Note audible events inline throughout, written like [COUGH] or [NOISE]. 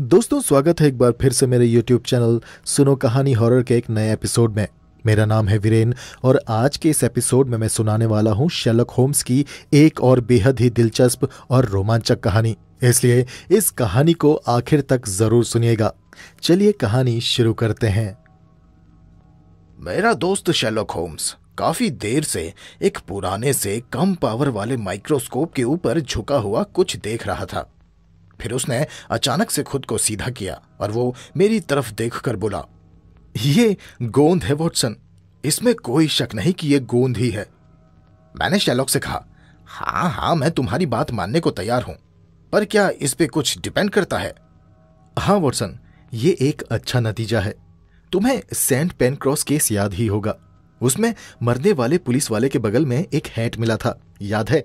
दोस्तों स्वागत है एक बार फिर से मेरे YouTube चैनल सुनो कहानी हॉरर के एक नए एपिसोड में मेरा नाम है वीरेन और आज के इस एपिसोड में मैं सुनाने वाला हूं शेलक होम्स की एक और बेहद ही दिलचस्प और रोमांचक कहानी इसलिए इस कहानी को आखिर तक जरूर सुनिएगा चलिए कहानी शुरू करते हैं मेरा दोस्त शेलक होम्स काफी देर से एक पुराने से कम पावर वाले माइक्रोस्कोप के ऊपर झुका हुआ कुछ देख रहा था फिर उसने अचानक से खुद को सीधा किया और वो मेरी तरफ देखकर बोला ये गोंद है वॉटसन इसमें कोई शक नहीं कि यह गोंद ही है मैंने शैलॉक से कहा हां हां मैं तुम्हारी बात मानने को तैयार हूं पर क्या इस पे कुछ डिपेंड करता है हां वॉटसन ये एक अच्छा नतीजा है तुम्हें सेंट पेनक्रॉस केस याद ही होगा उसमें मरने वाले पुलिस वाले के बगल में एक हैट मिला था याद है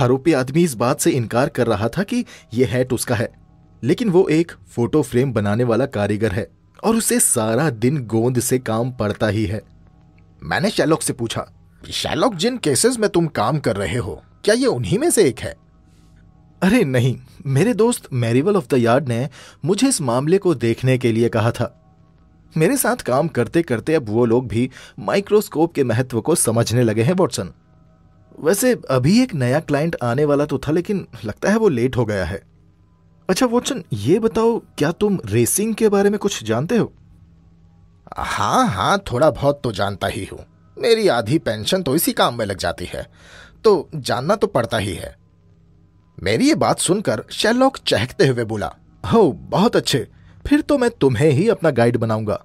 आरोपी आदमी इस बात से इनकार कर रहा था कि यह हैट उसका है लेकिन वो एक फोटो फ्रेम बनाने वाला कारीगर है और उसे सारा दिन गोंद से काम पड़ता ही है मैंने शैलॉक से पूछा शैलॉक जिन केसेस में तुम काम कर रहे हो क्या ये उन्हीं में से एक है अरे नहीं मेरे दोस्त मैरिवल ऑफ द यार्ड ने मुझे इस मामले को देखने के लिए कहा था मेरे साथ काम करते करते अब वो लोग भी माइक्रोस्कोप के महत्व को समझने लगे हैं वॉटसन वैसे अभी एक नया क्लाइंट आने वाला तो था लेकिन लगता है वो लेट हो गया है अच्छा वोचन ये बताओ क्या तुम रेसिंग के बारे में कुछ जानते हो हाँ हाँ थोड़ा बहुत तो जानता ही हूँ मेरी आधी पेंशन तो इसी काम में लग जाती है तो जानना तो पड़ता ही है मेरी ये बात सुनकर शेलॉक चहकते हुए बोला हो बहुत अच्छे फिर तो मैं तुम्हें ही अपना गाइड बनाऊंगा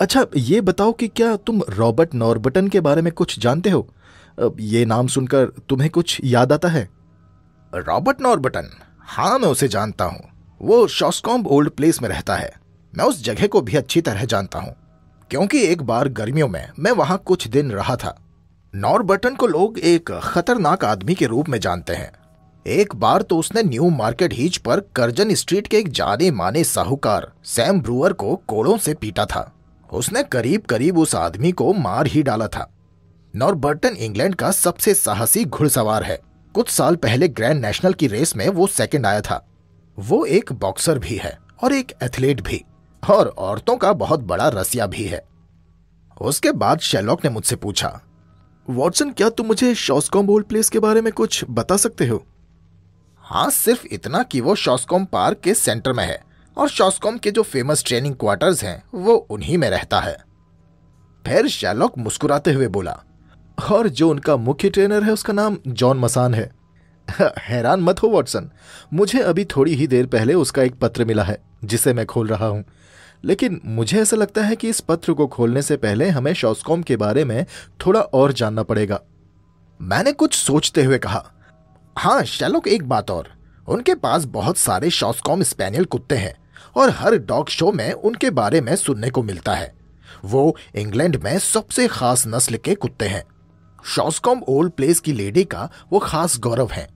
अच्छा ये बताओ कि क्या तुम रॉबर्ट नॉर्बटन के बारे में कुछ जानते हो ये नाम सुनकर तुम्हें कुछ याद आता है रॉबर्ट नॉर्बटन हाँ मैं उसे जानता हूँ वो शॉस्कॉम्ब ओल्ड प्लेस में रहता है मैं उस जगह को भी अच्छी तरह जानता हूँ क्योंकि एक बार गर्मियों में मैं वहां कुछ दिन रहा था नॉर्बटन को लोग एक खतरनाक आदमी के रूप में जानते हैं एक बार तो उसने न्यू मार्केट हीच पर करजन स्ट्रीट के एक जाने माने साहूकार सैम ब्रूअर को कोड़ों से पीटा था उसने करीब करीब उस आदमी को मार ही डाला था नॉर्बर्टन इंग्लैंड का सबसे साहसी घुड़सवार है कुछ साल पहले ग्रैंड नेशनल की रेस में वो सेकंड आया था वो एक बॉक्सर भी है और एक एथलीट भी और औरतों का बहुत बड़ा रसिया भी है उसके बाद शेलॉक ने मुझसे पूछा वॉटसन क्या तुम मुझे शॉस्कॉम ओल्ड प्लेस के बारे में कुछ बता सकते हो हाँ सिर्फ इतना कि वो शॉस्कॉम पार्क के सेंटर में है और शॉस्कॉम के जो फेमस ट्रेनिंग क्वार्टर्स हैं वो उन्हीं में रहता है फिर शेलॉक मुस्कुराते हुए बोला और जो उनका मुख्य ट्रेनर है उसका नाम जॉन मसान है [LAUGHS] हैरान मत हो वॉटसन मुझे अभी थोड़ी ही देर पहले उसका एक पत्र मिला है जिसे मैं खोल रहा हूं लेकिन मुझे ऐसा लगता है कि इस पत्र को खोलने से पहले हमें शॉसकॉम के बारे में थोड़ा और जानना पड़ेगा मैंने कुछ सोचते हुए कहा हाँ शैलोक एक बात और उनके पास बहुत सारे शॉसकॉम स्पेनियल कुत्ते हैं और हर डॉग शो में उनके बारे में सुनने को मिलता है वो इंग्लैंड में सबसे खास नस्ल के कुत्ते हैं शॉस्कॉम ओल्ड प्लेस की लेडी का वो खास गौरव है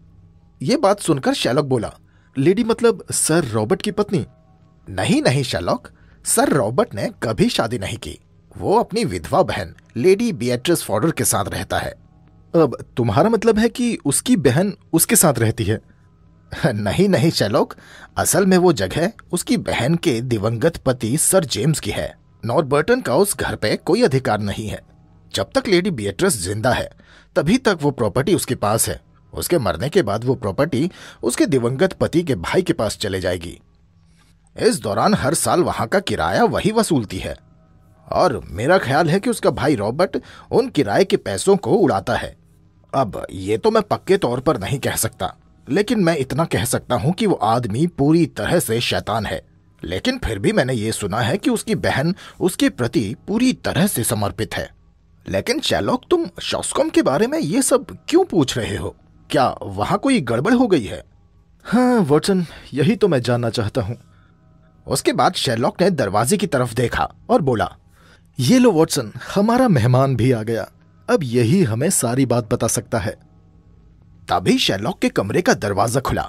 ये बात सुनकर शैलॉक बोला लेडी मतलब सर रॉबर्ट की पत्नी नहीं नहीं शैलॉक सर रॉबर्ट ने कभी शादी नहीं की वो अपनी विधवा बहन लेडी बियट्रिस फॉर्डर के साथ रहता है अब तुम्हारा मतलब है कि उसकी बहन उसके साथ रहती है [LAUGHS] नहीं नहीं शैलॉक असल में वो जगह उसकी बहन के दिवंगत पति सर जेम्स की है नॉर्बर्टन का उस घर पे कोई अधिकार नहीं है जब तक लेडी बियट्रस जिंदा है तभी तक वो प्रॉपर्टी उसके पास है उसके मरने के बाद वो प्रॉपर्टी उसके दिवंगत पति के भाई के पास चले जाएगी इस दौरान हर साल वहां का किराया वही वसूलती है और मेरा ख्याल है कि उसका भाई रॉबर्ट उन किराए के पैसों को उड़ाता है अब ये तो मैं पक्के तौर पर नहीं कह सकता लेकिन मैं इतना कह सकता हूँ कि वो आदमी पूरी तरह से शैतान है लेकिन फिर भी मैंने ये सुना है कि उसकी बहन उसके प्रति पूरी तरह से समर्पित है लेकिन चैलॉक तुम शॉस्कॉम के बारे में ये सब क्यों पूछ रहे हो क्या वहां कोई गड़बड़ हो गई है हाँ वॉटसन यही तो मैं जानना चाहता हूँ उसके बाद शेरलॉक ने दरवाजे की तरफ देखा और बोला ये लो वॉटसन हमारा मेहमान भी आ गया अब यही हमें सारी बात बता सकता है तभी शेरलॉक के कमरे का दरवाजा खुला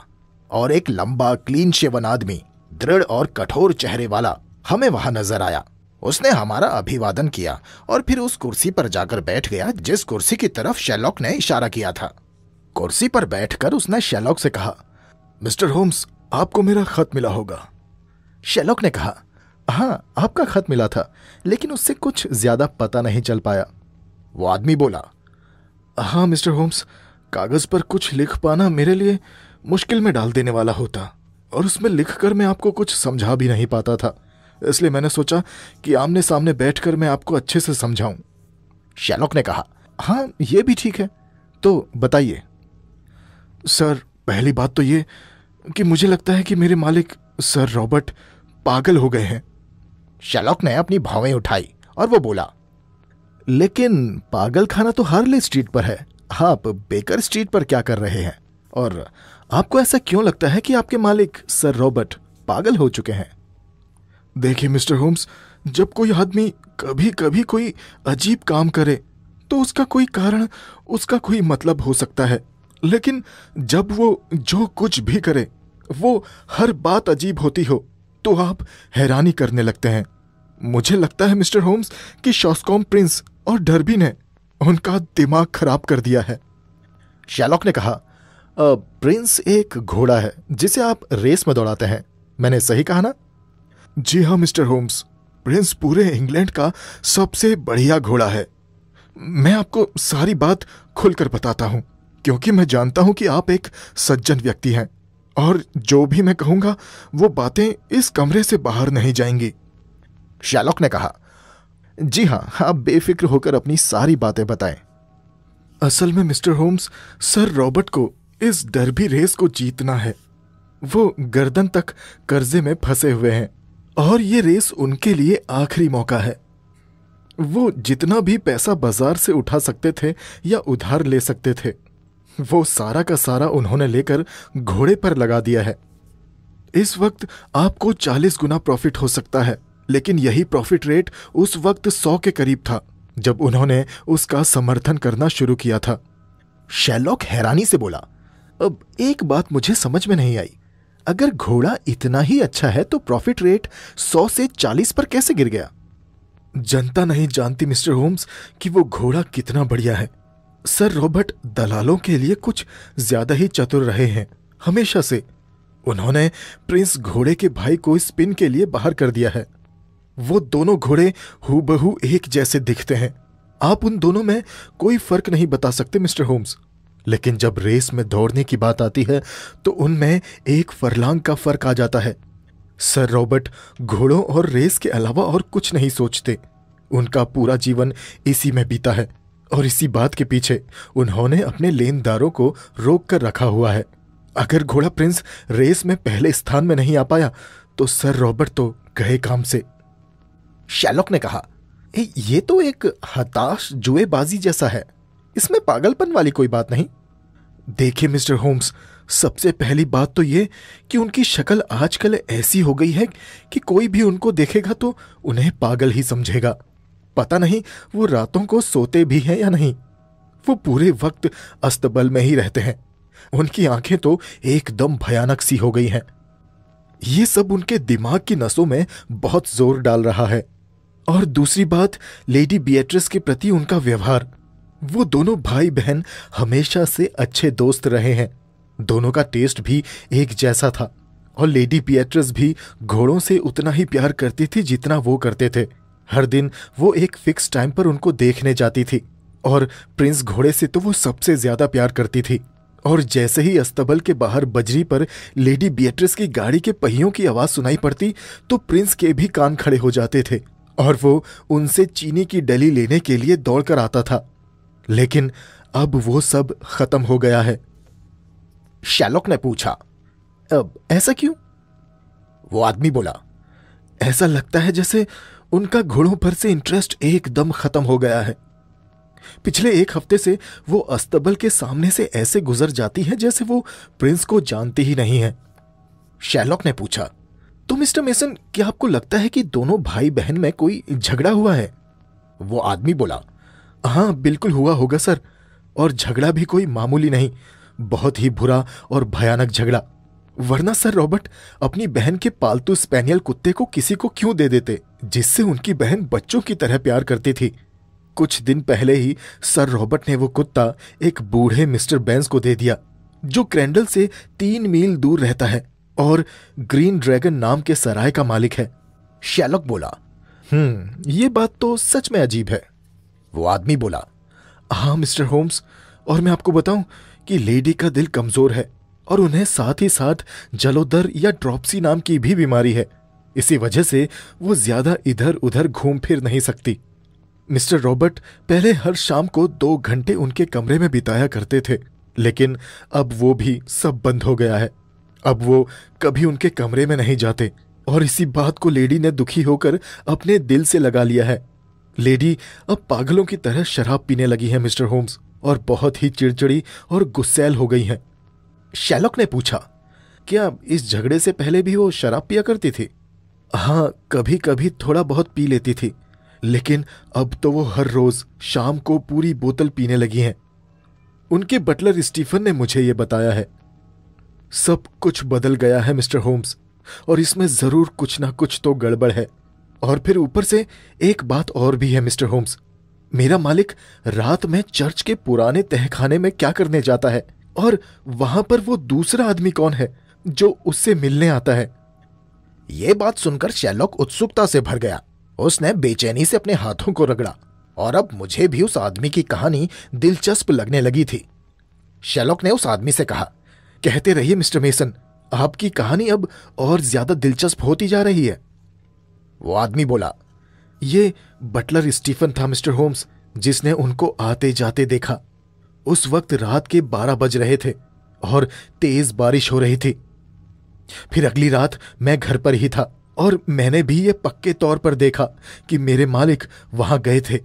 और एक लंबा क्लीन शेवन आदमी दृढ़ और कठोर चेहरे वाला हमें वहां नजर आया उसने हमारा अभिवादन किया और फिर उस कुर्सी पर जाकर बैठ गया जिस कुर्सी की तरफ शेलॉक ने इशारा किया था कुर्सी पर बैठकर उसने शेलॉक से कहा मिस्टर होम्स आपको मेरा खत मिला होगा शेलॉक ने कहा हाँ आपका खत मिला था लेकिन उससे कुछ ज्यादा पता नहीं चल पाया वो आदमी बोला हाँ मिस्टर होम्स कागज़ पर कुछ लिख पाना मेरे लिए मुश्किल में डाल देने वाला होता और उसमें लिख कर मैं आपको कुछ समझा भी नहीं पाता था इसलिए मैंने सोचा कि आमने सामने बैठकर मैं आपको अच्छे से समझाऊं शैलॉक ने कहा हाँ ये भी ठीक है तो बताइए सर पहली बात तो ये कि मुझे लगता है कि मेरे मालिक सर रॉबर्ट पागल हो गए हैं शैलॉक ने अपनी भावें उठाई और वो बोला लेकिन पागल खाना तो हार्ले स्ट्रीट पर है आप बेकर स्ट्रीट पर क्या कर रहे हैं और आपको ऐसा क्यों लगता है कि आपके मालिक सर रॉबर्ट पागल हो चुके हैं देखिए मिस्टर होम्स जब कोई आदमी कभी कभी कोई अजीब काम करे तो उसका कोई कारण उसका कोई मतलब हो सकता है लेकिन जब वो जो कुछ भी करे वो हर बात अजीब होती हो तो आप हैरानी करने लगते हैं मुझे लगता है मिस्टर होम्स कि शॉस्कॉम प्रिंस और डरबी ने उनका दिमाग खराब कर दिया है शैलॉक ने कहा प्रिंस एक घोड़ा है जिसे आप रेस में दौड़ाते हैं मैंने सही कहा ना जी हाँ मिस्टर होम्स प्रिंस पूरे इंग्लैंड का सबसे बढ़िया घोड़ा है मैं आपको सारी बात खुलकर बताता हूँ क्योंकि मैं जानता हूँ कि आप एक सज्जन व्यक्ति हैं और जो भी मैं कहूँगा वो बातें इस कमरे से बाहर नहीं जाएंगी शैलॉक ने कहा जी हाँ आप बेफिक्र होकर अपनी सारी बातें बताएं असल में मिस्टर होम्स सर रॉबर्ट को इस डरबी रेस को जीतना है वो गर्दन तक कर्जे में फंसे हुए हैं और ये रेस उनके लिए आखिरी मौका है वो जितना भी पैसा बाजार से उठा सकते थे या उधार ले सकते थे वो सारा का सारा उन्होंने लेकर घोड़े पर लगा दिया है इस वक्त आपको 40 गुना प्रॉफिट हो सकता है लेकिन यही प्रॉफिट रेट उस वक्त 100 के करीब था जब उन्होंने उसका समर्थन करना शुरू किया था शैलॉक हैरानी से बोला अब एक बात मुझे समझ में नहीं आई अगर घोड़ा इतना ही अच्छा है तो प्रॉफिट रेट 100 से 40 पर कैसे गिर गया जनता नहीं जानती मिस्टर होम्स कि वो घोड़ा कितना बढ़िया है सर रॉबर्ट दलालों के लिए कुछ ज्यादा ही चतुर रहे हैं हमेशा से उन्होंने प्रिंस घोड़े के भाई को स्पिन के लिए बाहर कर दिया है वो दोनों घोड़े हूबहू एक जैसे दिखते हैं आप उन दोनों में कोई फर्क नहीं बता सकते मिस्टर होम्स लेकिन जब रेस में दौड़ने की बात आती है तो उनमें एक फरलांग का फर्क आ जाता है सर रॉबर्ट घोड़ों और रेस के अलावा और कुछ नहीं सोचते उनका पूरा जीवन इसी में बीता है और इसी बात के पीछे उन्होंने अपने लेनदारों को रोक कर रखा हुआ है अगर घोड़ा प्रिंस रेस में पहले स्थान में नहीं आ पाया तो सर रॉबर्ट तो गए काम से शैलॉक ने कहा ये तो एक हताश जुएबाजी जैसा है इसमें पागलपन वाली कोई बात नहीं देखिए मिस्टर होम्स सबसे पहली बात तो ये कि उनकी शक्ल आजकल ऐसी हो गई है कि कोई भी उनको देखेगा तो उन्हें पागल ही समझेगा पता नहीं वो रातों को सोते भी हैं या नहीं वो पूरे वक्त अस्तबल में ही रहते हैं उनकी आंखें तो एकदम भयानक सी हो गई हैं ये सब उनके दिमाग की नसों में बहुत जोर डाल रहा है और दूसरी बात लेडी बियट्रिस के प्रति उनका व्यवहार वो दोनों भाई बहन हमेशा से अच्छे दोस्त रहे हैं दोनों का टेस्ट भी एक जैसा था और लेडी पियट्रस भी घोड़ों से उतना ही प्यार करती थी जितना वो करते थे हर दिन वो एक फिक्स टाइम पर उनको देखने जाती थी और प्रिंस घोड़े से तो वो सबसे ज्यादा प्यार करती थी और जैसे ही अस्तबल के बाहर बजरी पर लेडी बियट्रिस की गाड़ी के पहियों की आवाज सुनाई पड़ती तो प्रिंस के भी कान खड़े हो जाते थे और वो उनसे चीनी की डली लेने के लिए दौड़कर आता था लेकिन अब वो सब खत्म हो गया है शैलॉक ने पूछा अब ऐसा क्यों वो आदमी बोला ऐसा लगता है जैसे उनका घोड़ों पर से इंटरेस्ट एकदम खत्म हो गया है पिछले एक हफ्ते से वो अस्तबल के सामने से ऐसे गुजर जाती है जैसे वो प्रिंस को जानती ही नहीं है शैलॉक ने पूछा तो मिस्टर मेसन क्या आपको लगता है कि दोनों भाई बहन में कोई झगड़ा हुआ है वो आदमी बोला हाँ बिल्कुल हुआ होगा सर और झगड़ा भी कोई मामूली नहीं बहुत ही बुरा और भयानक झगड़ा वरना सर रॉबर्ट अपनी बहन के पालतू स्पेनियल कुत्ते को किसी को क्यों दे देते जिससे उनकी बहन बच्चों की तरह प्यार करती थी कुछ दिन पहले ही सर रॉबर्ट ने वो कुत्ता एक बूढ़े मिस्टर बेंस को दे दिया जो क्रैंडल से तीन मील दूर रहता है और ग्रीन ड्रैगन नाम के सराय का मालिक है शैलक बोला हम्म ये बात तो सच में अजीब है वो आदमी बोला हाँ मिस्टर होम्स और मैं आपको बताऊं कि लेडी का दिल कमजोर है और उन्हें साथ ही साथ जलोदर या ड्रॉपसी नाम की भी बीमारी है इसी वजह से वो ज्यादा इधर उधर घूम फिर नहीं सकती मिस्टर रॉबर्ट पहले हर शाम को दो घंटे उनके कमरे में बिताया करते थे लेकिन अब वो भी सब बंद हो गया है अब वो कभी उनके कमरे में नहीं जाते और इसी बात को लेडी ने दुखी होकर अपने दिल से लगा लिया है लेडी अब पागलों की तरह शराब पीने लगी है मिस्टर होम्स और बहुत ही चिड़चिड़ी और गुस्सेल हो गई हैं शैलॉक ने पूछा क्या इस झगड़े से पहले भी वो शराब पिया करती थी हाँ कभी कभी थोड़ा बहुत पी लेती थी लेकिन अब तो वो हर रोज शाम को पूरी बोतल पीने लगी हैं उनके बटलर स्टीफन ने मुझे ये बताया है सब कुछ बदल गया है मिस्टर होम्स और इसमें जरूर कुछ ना कुछ तो गड़बड़ है और फिर ऊपर से एक बात और भी है मिस्टर होम्स मेरा मालिक रात में चर्च के पुराने तहखाने में क्या करने जाता है और वहां पर वो दूसरा आदमी कौन है जो उससे मिलने आता है ये बात सुनकर शैलॉक उत्सुकता से भर गया उसने बेचैनी से अपने हाथों को रगड़ा और अब मुझे भी उस आदमी की कहानी दिलचस्प लगने लगी थी शैलॉक ने उस आदमी से कहा कहते रहिए मिस्टर मेसन आपकी कहानी अब और ज्यादा दिलचस्प होती जा रही है वो आदमी बोला ये बटलर स्टीफन था मिस्टर होम्स जिसने उनको आते जाते देखा उस वक्त रात के बारह बज रहे थे और तेज बारिश हो रही थी फिर अगली रात मैं घर पर ही था और मैंने भी ये पक्के तौर पर देखा कि मेरे मालिक वहां गए थे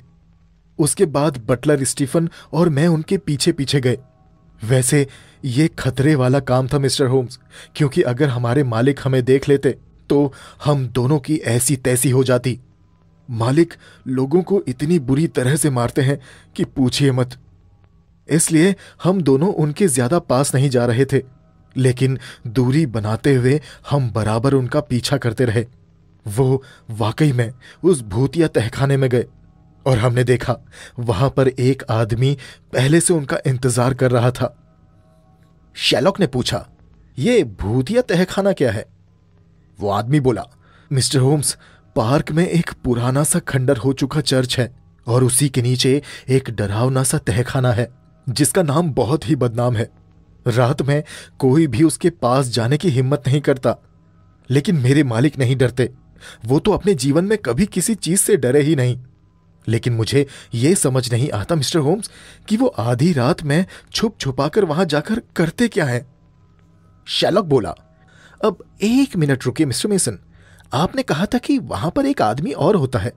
उसके बाद बटलर स्टीफन और मैं उनके पीछे पीछे गए वैसे ये खतरे वाला काम था मिस्टर होम्स क्योंकि अगर हमारे मालिक हमें देख लेते तो हम दोनों की ऐसी तैसी हो जाती मालिक लोगों को इतनी बुरी तरह से मारते हैं कि पूछिए मत इसलिए हम दोनों उनके ज्यादा पास नहीं जा रहे थे लेकिन दूरी बनाते हुए हम बराबर उनका पीछा करते रहे वो वाकई में उस भूतिया तहखाने में गए और हमने देखा वहां पर एक आदमी पहले से उनका इंतजार कर रहा था शैलॉक ने पूछा ये भूतिया तहखाना क्या है वो आदमी बोला मिस्टर होम्स पार्क में एक पुराना सा खंडर हो चुका चर्च है और उसी के नीचे एक डरावना सा तहखाना है जिसका नाम बहुत ही बदनाम है रात में कोई भी उसके पास जाने की हिम्मत नहीं करता लेकिन मेरे मालिक नहीं डरते वो तो अपने जीवन में कभी किसी चीज से डरे ही नहीं लेकिन मुझे ये समझ नहीं आता मिस्टर होम्स कि वो आधी रात में छुप छुपाकर वहां जाकर करते क्या हैं शैलक बोला अब एक मिनट रुकिए मिस्टर मेसन आपने कहा था कि वहां पर एक आदमी और होता है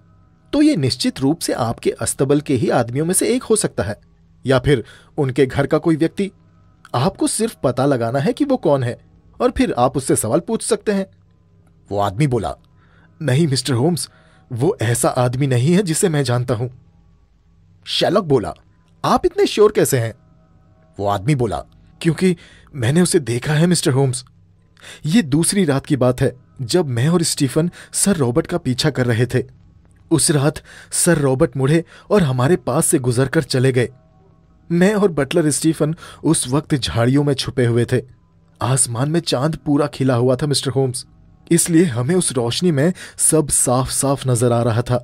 तो ये निश्चित रूप से आपके अस्तबल के ही आदमियों में से एक हो सकता है या फिर उनके घर का कोई व्यक्ति आपको सिर्फ पता लगाना है कि वो कौन है और फिर आप उससे सवाल पूछ सकते हैं वो आदमी बोला नहीं मिस्टर होम्स वो ऐसा आदमी नहीं है जिसे मैं जानता हूं शैलक बोला आप इतने श्योर कैसे हैं वो आदमी बोला क्योंकि मैंने उसे देखा है मिस्टर होम्स ये दूसरी रात की बात है जब मैं और स्टीफन सर रॉबर्ट का पीछा कर रहे थे उस रात सर रॉबर्ट मुड़े और हमारे पास से गुजरकर चले गए मैं और बटलर स्टीफन उस वक्त झाड़ियों में छुपे हुए थे आसमान में चांद पूरा खिला हुआ था मिस्टर होम्स इसलिए हमें उस रोशनी में सब साफ साफ नजर आ रहा था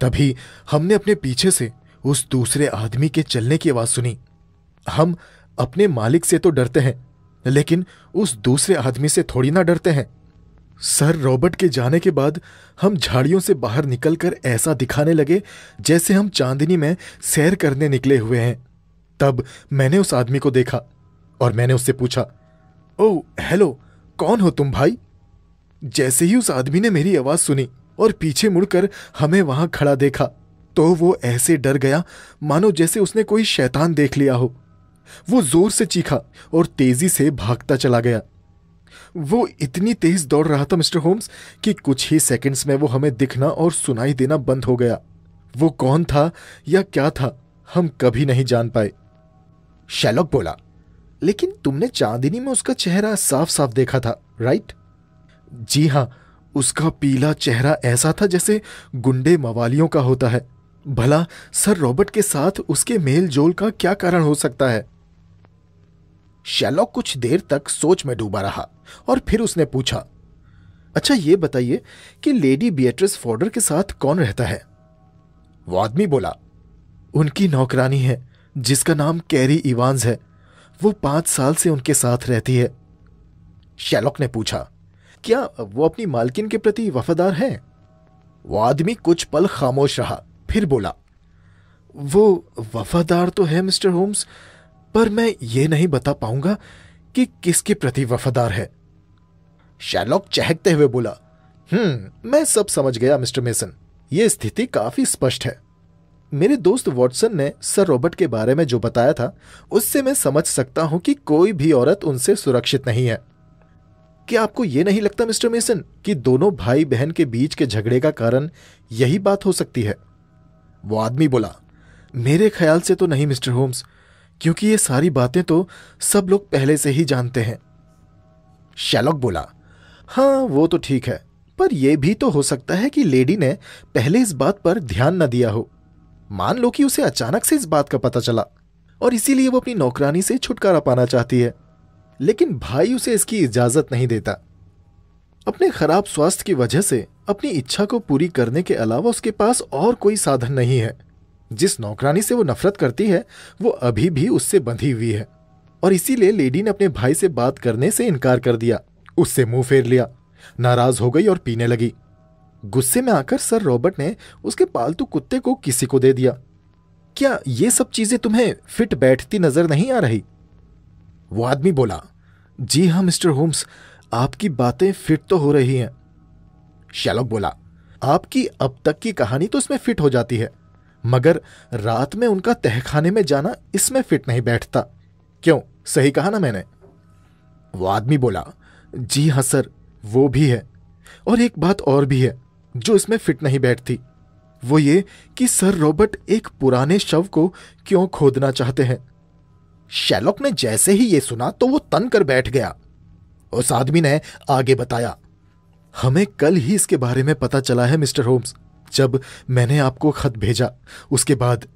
तभी हमने अपने पीछे से उस दूसरे आदमी के चलने की आवाज सुनी हम अपने मालिक से तो डरते हैं लेकिन उस दूसरे आदमी से थोड़ी ना डरते हैं सर रॉबर्ट के जाने के बाद हम झाड़ियों से बाहर निकलकर ऐसा दिखाने लगे जैसे हम चांदनी में सैर करने निकले हुए हैं तब मैंने उस आदमी को देखा और मैंने उससे पूछा ओ हेलो कौन हो तुम भाई जैसे ही उस आदमी ने मेरी आवाज़ सुनी और पीछे मुड़कर हमें वहां खड़ा देखा तो वो ऐसे डर गया मानो जैसे उसने कोई शैतान देख लिया हो वो जोर से चीखा और तेजी से भागता चला गया वो इतनी तेज दौड़ रहा था मिस्टर होम्स कि कुछ ही सेकंड्स में वो हमें दिखना और सुनाई देना बंद हो गया वो कौन था या क्या था हम कभी नहीं जान पाए शैलॉक बोला लेकिन तुमने चांदनी में उसका चेहरा साफ साफ देखा था राइट जी हाँ उसका पीला चेहरा ऐसा था जैसे गुंडे मवालियों का होता है भला सर रॉबर्ट के साथ उसके मेल जोल का क्या कारण हो सकता है शैलॉक कुछ देर तक सोच में डूबा रहा और फिर उसने पूछा अच्छा ये बताइए कि लेडी बियट्रिस फोर्डर के साथ कौन रहता है वो आदमी बोला उनकी नौकरानी है जिसका नाम कैरी इवान्स है वो पांच साल से उनके साथ रहती है शैलॉक ने पूछा क्या वो अपनी मालकिन के प्रति वफादार है वो आदमी कुछ पल खामोश रहा फिर बोला वो वफादार तो है मिस्टर होम्स पर मैं ये नहीं बता पाऊंगा कि किसके प्रति वफादार है शैलॉक चहकते हुए बोला हम्म मैं सब समझ गया मिस्टर मेसन ये स्थिति काफी स्पष्ट है मेरे दोस्त वॉटसन ने सर रॉबर्ट के बारे में जो बताया था उससे मैं समझ सकता हूं कि कोई भी औरत उनसे सुरक्षित नहीं है क्या आपको यह नहीं लगता मिस्टर मेसन कि दोनों भाई बहन के बीच के झगड़े का कारण यही बात हो सकती है वो आदमी बोला मेरे ख्याल से तो नहीं मिस्टर होम्स क्योंकि ये सारी बातें तो सब लोग पहले से ही जानते हैं शैलॉक बोला हाँ वो तो ठीक है पर यह भी तो हो सकता है कि लेडी ने पहले इस बात पर ध्यान न दिया हो मान लो कि उसे अचानक से इस बात का पता चला और इसीलिए वो अपनी नौकरानी से छुटकारा पाना चाहती है लेकिन भाई उसे इसकी इजाजत नहीं देता अपने खराब स्वास्थ्य की वजह से अपनी इच्छा को पूरी करने के अलावा उसके पास और कोई साधन नहीं है जिस नौकरानी से वो नफरत करती है वो अभी भी उससे बंधी हुई है और इसीलिए लेडी ने अपने भाई से बात करने से इनकार कर दिया उससे मुंह फेर लिया नाराज हो गई और पीने लगी गुस्से में आकर सर रॉबर्ट ने उसके पालतू कुत्ते को किसी को दे दिया क्या ये सब चीजें तुम्हें फिट बैठती नजर नहीं आ रही वो आदमी बोला जी हाँ मिस्टर होम्स आपकी बातें फिट तो हो रही हैं शैलॉक बोला आपकी अब तक की कहानी तो इसमें फिट हो जाती है मगर रात में उनका तहखाने में जाना इसमें फिट नहीं बैठता क्यों सही कहा ना मैंने वो आदमी बोला जी हाँ सर वो भी है और एक बात और भी है जो इसमें फिट नहीं बैठती वो ये कि सर रॉबर्ट एक पुराने शव को क्यों खोदना चाहते हैं शैलॉक ने जैसे ही ये सुना तो वो तन कर बैठ गया उस आदमी ने आगे बताया हमें कल ही इसके बारे में पता चला है मिस्टर होम्स जब मैंने आपको खत भेजा उसके बाद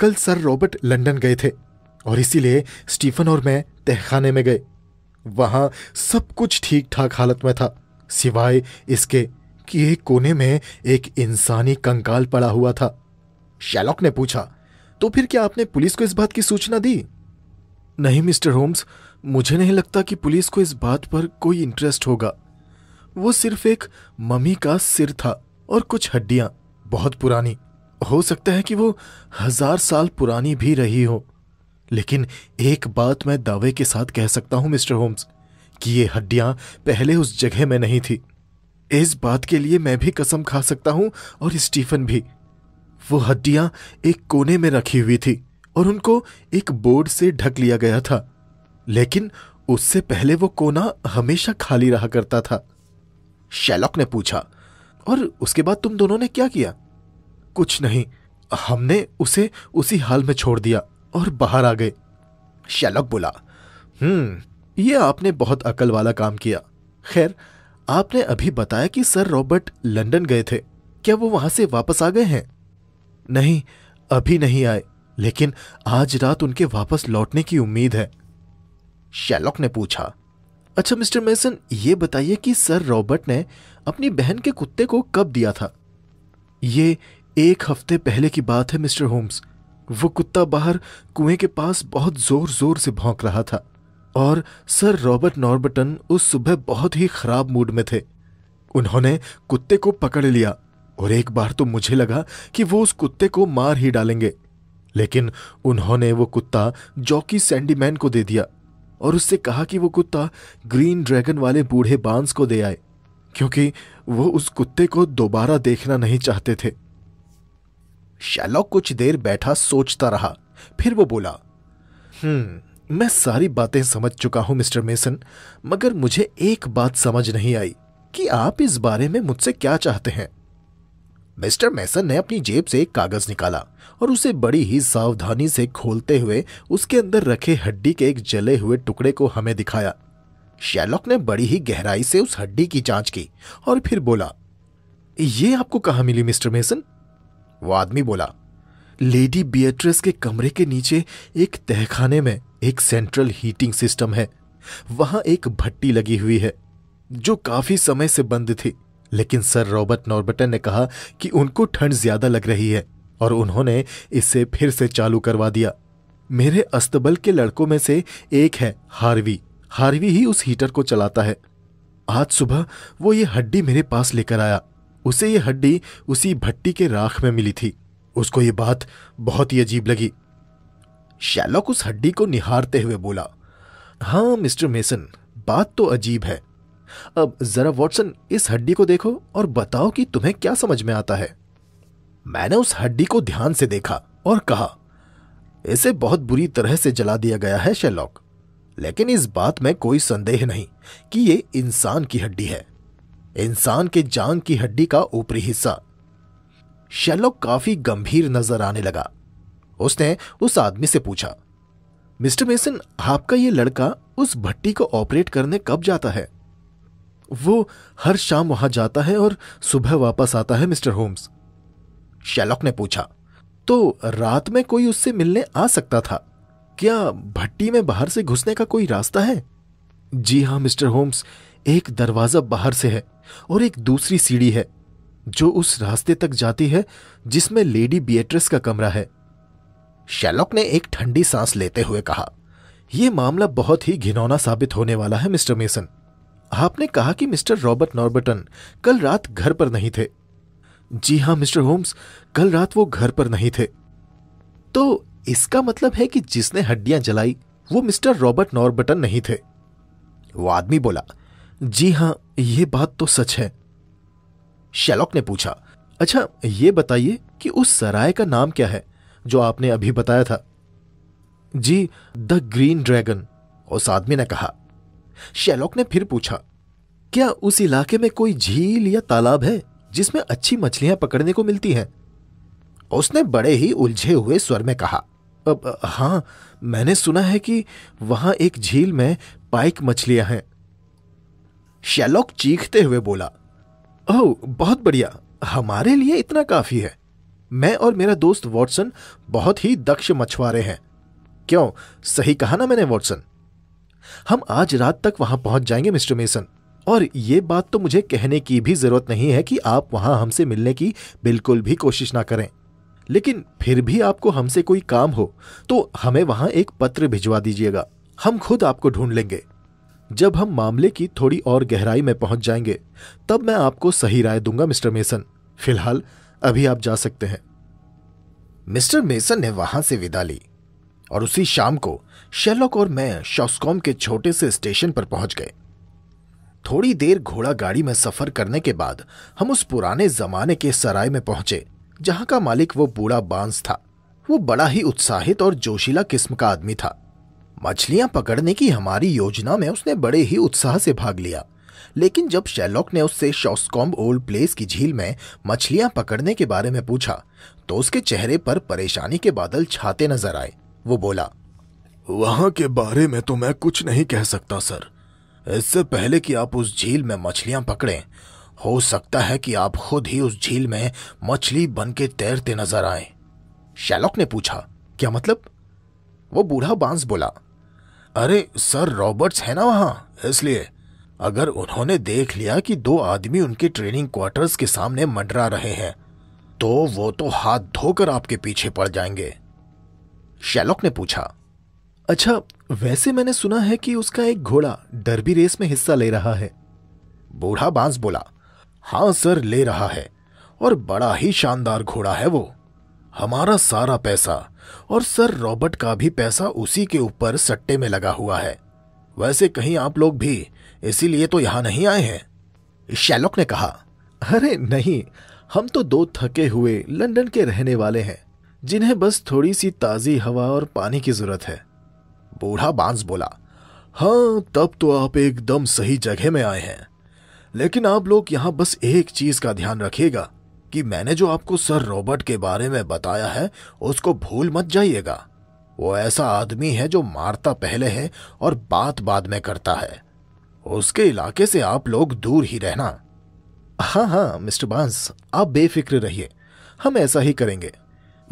कल सर रॉबर्ट लंदन गए थे और इसीलिए स्टीफन और मैं तहखाने में गए वहां सब कुछ ठीक ठाक हालत में था सिवाय इसके कि एक कोने में एक इंसानी कंकाल पड़ा हुआ था शैलॉक ने पूछा तो फिर क्या आपने पुलिस को इस बात की सूचना दी नहीं मिस्टर होम्स मुझे नहीं लगता कि पुलिस को इस बात पर कोई इंटरेस्ट होगा वो सिर्फ एक मम्मी का सिर था और कुछ हड्डियां बहुत पुरानी हो सकता है कि वो हजार साल पुरानी भी रही हो लेकिन एक बात मैं दावे के साथ कह सकता हूं मिस्टर होम्स कि ये हड्डियां पहले उस जगह में नहीं थी इस बात के लिए मैं भी कसम खा सकता हूं और स्टीफन भी वो हड्डियां एक कोने में रखी हुई थी और उनको एक बोर्ड से ढक लिया गया था लेकिन उससे पहले वो कोना हमेशा खाली रहा करता था शैलॉक ने पूछा और उसके बाद तुम दोनों ने क्या किया कुछ नहीं हमने उसे उसी हाल में छोड़ दिया और बाहर आ गए शैलक बोला हम्म ये आपने बहुत अकल वाला काम किया खैर आपने अभी बताया कि सर रॉबर्ट लंदन गए थे क्या वो वहां से वापस आ गए हैं नहीं अभी नहीं आए लेकिन आज रात उनके वापस लौटने की उम्मीद है शैलॉक ने पूछा अच्छा मिस्टर मेसन ये बताइए कि सर रॉबर्ट ने अपनी बहन के कुत्ते को कब दिया था ये एक हफ्ते पहले की बात है मिस्टर होम्स वो कुत्ता बाहर कुएं के पास बहुत जोर जोर से भौंक रहा था और सर रॉबर्ट नॉर्बर्टन उस सुबह बहुत ही खराब मूड में थे उन्होंने कुत्ते को पकड़ लिया और एक बार तो मुझे लगा कि वो उस कुत्ते को मार ही डालेंगे लेकिन उन्होंने वो कुत्ता जॉकी सैंडीमैन को दे दिया और उससे कहा कि वो कुत्ता ग्रीन ड्रैगन वाले बूढ़े बांस को दे आए क्योंकि वो उस कुत्ते को दोबारा देखना नहीं चाहते थे शैलॉक कुछ देर बैठा सोचता रहा फिर वो बोला हम्म मैं सारी बातें समझ चुका हूं मिस्टर मेसन मगर मुझे एक बात समझ नहीं आई कि आप इस बारे में मुझसे क्या चाहते हैं मिस्टर मैसन ने अपनी जेब से एक कागज निकाला और उसे बड़ी ही सावधानी से खोलते हुए उसके अंदर रखे हड्डी के एक जले हुए टुकड़े को हमें दिखाया शेलॉक ने बड़ी ही गहराई से उस हड्डी की जांच की और फिर बोला ये आपको कहा मिली मिस्टर मेसन वो आदमी बोला लेडी बियट्रेस के कमरे के नीचे एक तहखाने में एक सेंट्रल हीटिंग सिस्टम है वहां एक भट्टी लगी हुई है जो काफी समय से बंद थी लेकिन सर रॉबर्ट नॉर्बटन ने कहा कि उनको ठंड ज्यादा लग रही है और उन्होंने इसे फिर से चालू करवा दिया मेरे अस्तबल के लड़कों में से एक है हार्वी हार्वी ही उस हीटर को चलाता है आज सुबह वो ये हड्डी मेरे पास लेकर आया उसे ये हड्डी उसी भट्टी के राख में मिली थी उसको ये बात बहुत ही अजीब लगी शैलॉक उस हड्डी को निहारते हुए बोला हाँ मिस्टर मेसन बात तो अजीब है अब जरा वॉटसन इस हड्डी को देखो और बताओ कि तुम्हें क्या समझ में आता है मैंने उस हड्डी को ध्यान से देखा और कहा इसे बहुत बुरी तरह से जला दिया गया है शेलॉक लेकिन इस बात में कोई संदेह नहीं कि ये इंसान की हड्डी है इंसान के जांग की हड्डी का ऊपरी हिस्सा शेलोक काफी गंभीर नजर आने लगा उसने उस आदमी से पूछा मिस्टर मेसन आपका ये लड़का उस भट्टी को ऑपरेट करने कब जाता है वो हर शाम वहां जाता है और सुबह वापस आता है मिस्टर होम्स शेलॉक ने पूछा तो रात में कोई उससे मिलने आ सकता था क्या भट्टी में बाहर से घुसने का कोई रास्ता है जी हाँ मिस्टर होम्स एक दरवाजा बाहर से है और एक दूसरी सीढ़ी है जो उस रास्ते तक जाती है जिसमें लेडी बियट्रिस का कमरा है शेलॉक ने एक ठंडी सांस लेते हुए कहा यह मामला बहुत ही घिनौना साबित होने वाला है मिस्टर मेसन आपने कहा कि मिस्टर रॉबर्ट नॉर्बर्टन कल रात घर पर नहीं थे जी हाँ मिस्टर होम्स कल रात वो घर पर नहीं थे तो इसका मतलब है कि जिसने हड्डियां जलाई वो मिस्टर रॉबर्ट नॉर्बटन नहीं थे वो आदमी बोला जी हाँ यह बात तो सच है शेलॉक ने पूछा अच्छा ये बताइए कि उस सराय का नाम क्या है जो आपने अभी बताया था जी द ग्रीन ड्रैगन उस आदमी ने कहा शेलॉक ने फिर पूछा क्या उस इलाके में कोई झील या तालाब है जिसमें अच्छी मछलियां पकड़ने को मिलती हैं उसने बड़े ही उलझे हुए स्वर में कहा अब हाँ मैंने सुना है कि वहां एक झील में पाइक मछलियां हैं शैलोक चीखते हुए बोला ओह बहुत बढ़िया हमारे लिए इतना काफी है मैं और मेरा दोस्त वॉटसन बहुत ही दक्ष मछुआरे हैं क्यों सही कहा ना मैंने वॉटसन हम आज रात तक वहां पहुंच जाएंगे मिस्टर मेसन और ये बात तो मुझे कहने की भी जरूरत नहीं है कि आप वहां हमसे मिलने की बिल्कुल भी कोशिश ना करें लेकिन फिर भी आपको हमसे कोई काम हो तो हमें वहां एक पत्र भिजवा दीजिएगा हम खुद आपको ढूंढ लेंगे जब हम मामले की थोड़ी और गहराई में पहुंच जाएंगे तब मैं आपको सही राय दूंगा मिस्टर मेसन फिलहाल अभी आप जा सकते हैं मिस्टर मेसन ने वहां से विदा ली और उसी शाम को शेलॉक और मैं शॉस्कॉम के छोटे से स्टेशन पर पहुंच गए थोड़ी देर घोड़ा गाड़ी में सफर करने के बाद हम उस पुराने जमाने के सराय में पहुंचे जहां का मालिक वो बूढ़ा बांस था वो बड़ा ही उत्साहित और जोशीला किस्म का आदमी था मछलियां पकड़ने की हमारी योजना में उसने बड़े ही उत्साह से भाग लिया लेकिन जब शैलॉक ने उससे शॉस्कॉम्ब ओल्ड प्लेस की झील में मछलियां पकड़ने के बारे में पूछा तो उसके चेहरे पर परेशानी के बादल छाते नजर आए वो बोला वहां के बारे में तो मैं कुछ नहीं कह सकता सर इससे पहले कि आप उस झील में मछलियां पकड़ें हो सकता है कि आप खुद ही उस झील में मछली बन के तैरते नजर आए शैलॉक ने पूछा क्या मतलब वो बूढ़ा बांस बोला अरे सर रॉबर्ट्स है ना वहां इसलिए अगर उन्होंने देख लिया कि दो आदमी उनके ट्रेनिंग क्वार्टर्स के सामने मंडरा रहे हैं तो वो तो हाथ धोकर आपके पीछे पड़ जाएंगे शैलॉक ने पूछा अच्छा वैसे मैंने सुना है कि उसका एक घोड़ा डरबी रेस में हिस्सा ले रहा है बूढ़ा बांस बोला हाँ सर ले रहा है और बड़ा ही शानदार घोड़ा है वो हमारा सारा पैसा और सर रॉबर्ट का भी पैसा उसी के ऊपर सट्टे में लगा हुआ है वैसे कहीं आप लोग भी इसीलिए तो यहाँ नहीं आए हैं शैलोक ने कहा अरे नहीं हम तो दो थके हुए लंदन के रहने वाले हैं जिन्हें बस थोड़ी सी ताज़ी हवा और पानी की जरूरत है बूढ़ा बांस बोला हाँ तब तो आप एकदम सही जगह में आए हैं लेकिन आप लोग यहाँ बस एक चीज का ध्यान रखिएगा कि मैंने जो आपको सर रॉबर्ट के बारे में बताया है उसको भूल मत जाइएगा वो ऐसा आदमी है जो मारता पहले है और बात बाद में करता है उसके इलाके से आप लोग दूर ही रहना हाँ हाँ मिस्टर बांस आप बेफिक्र रहिए हम ऐसा ही करेंगे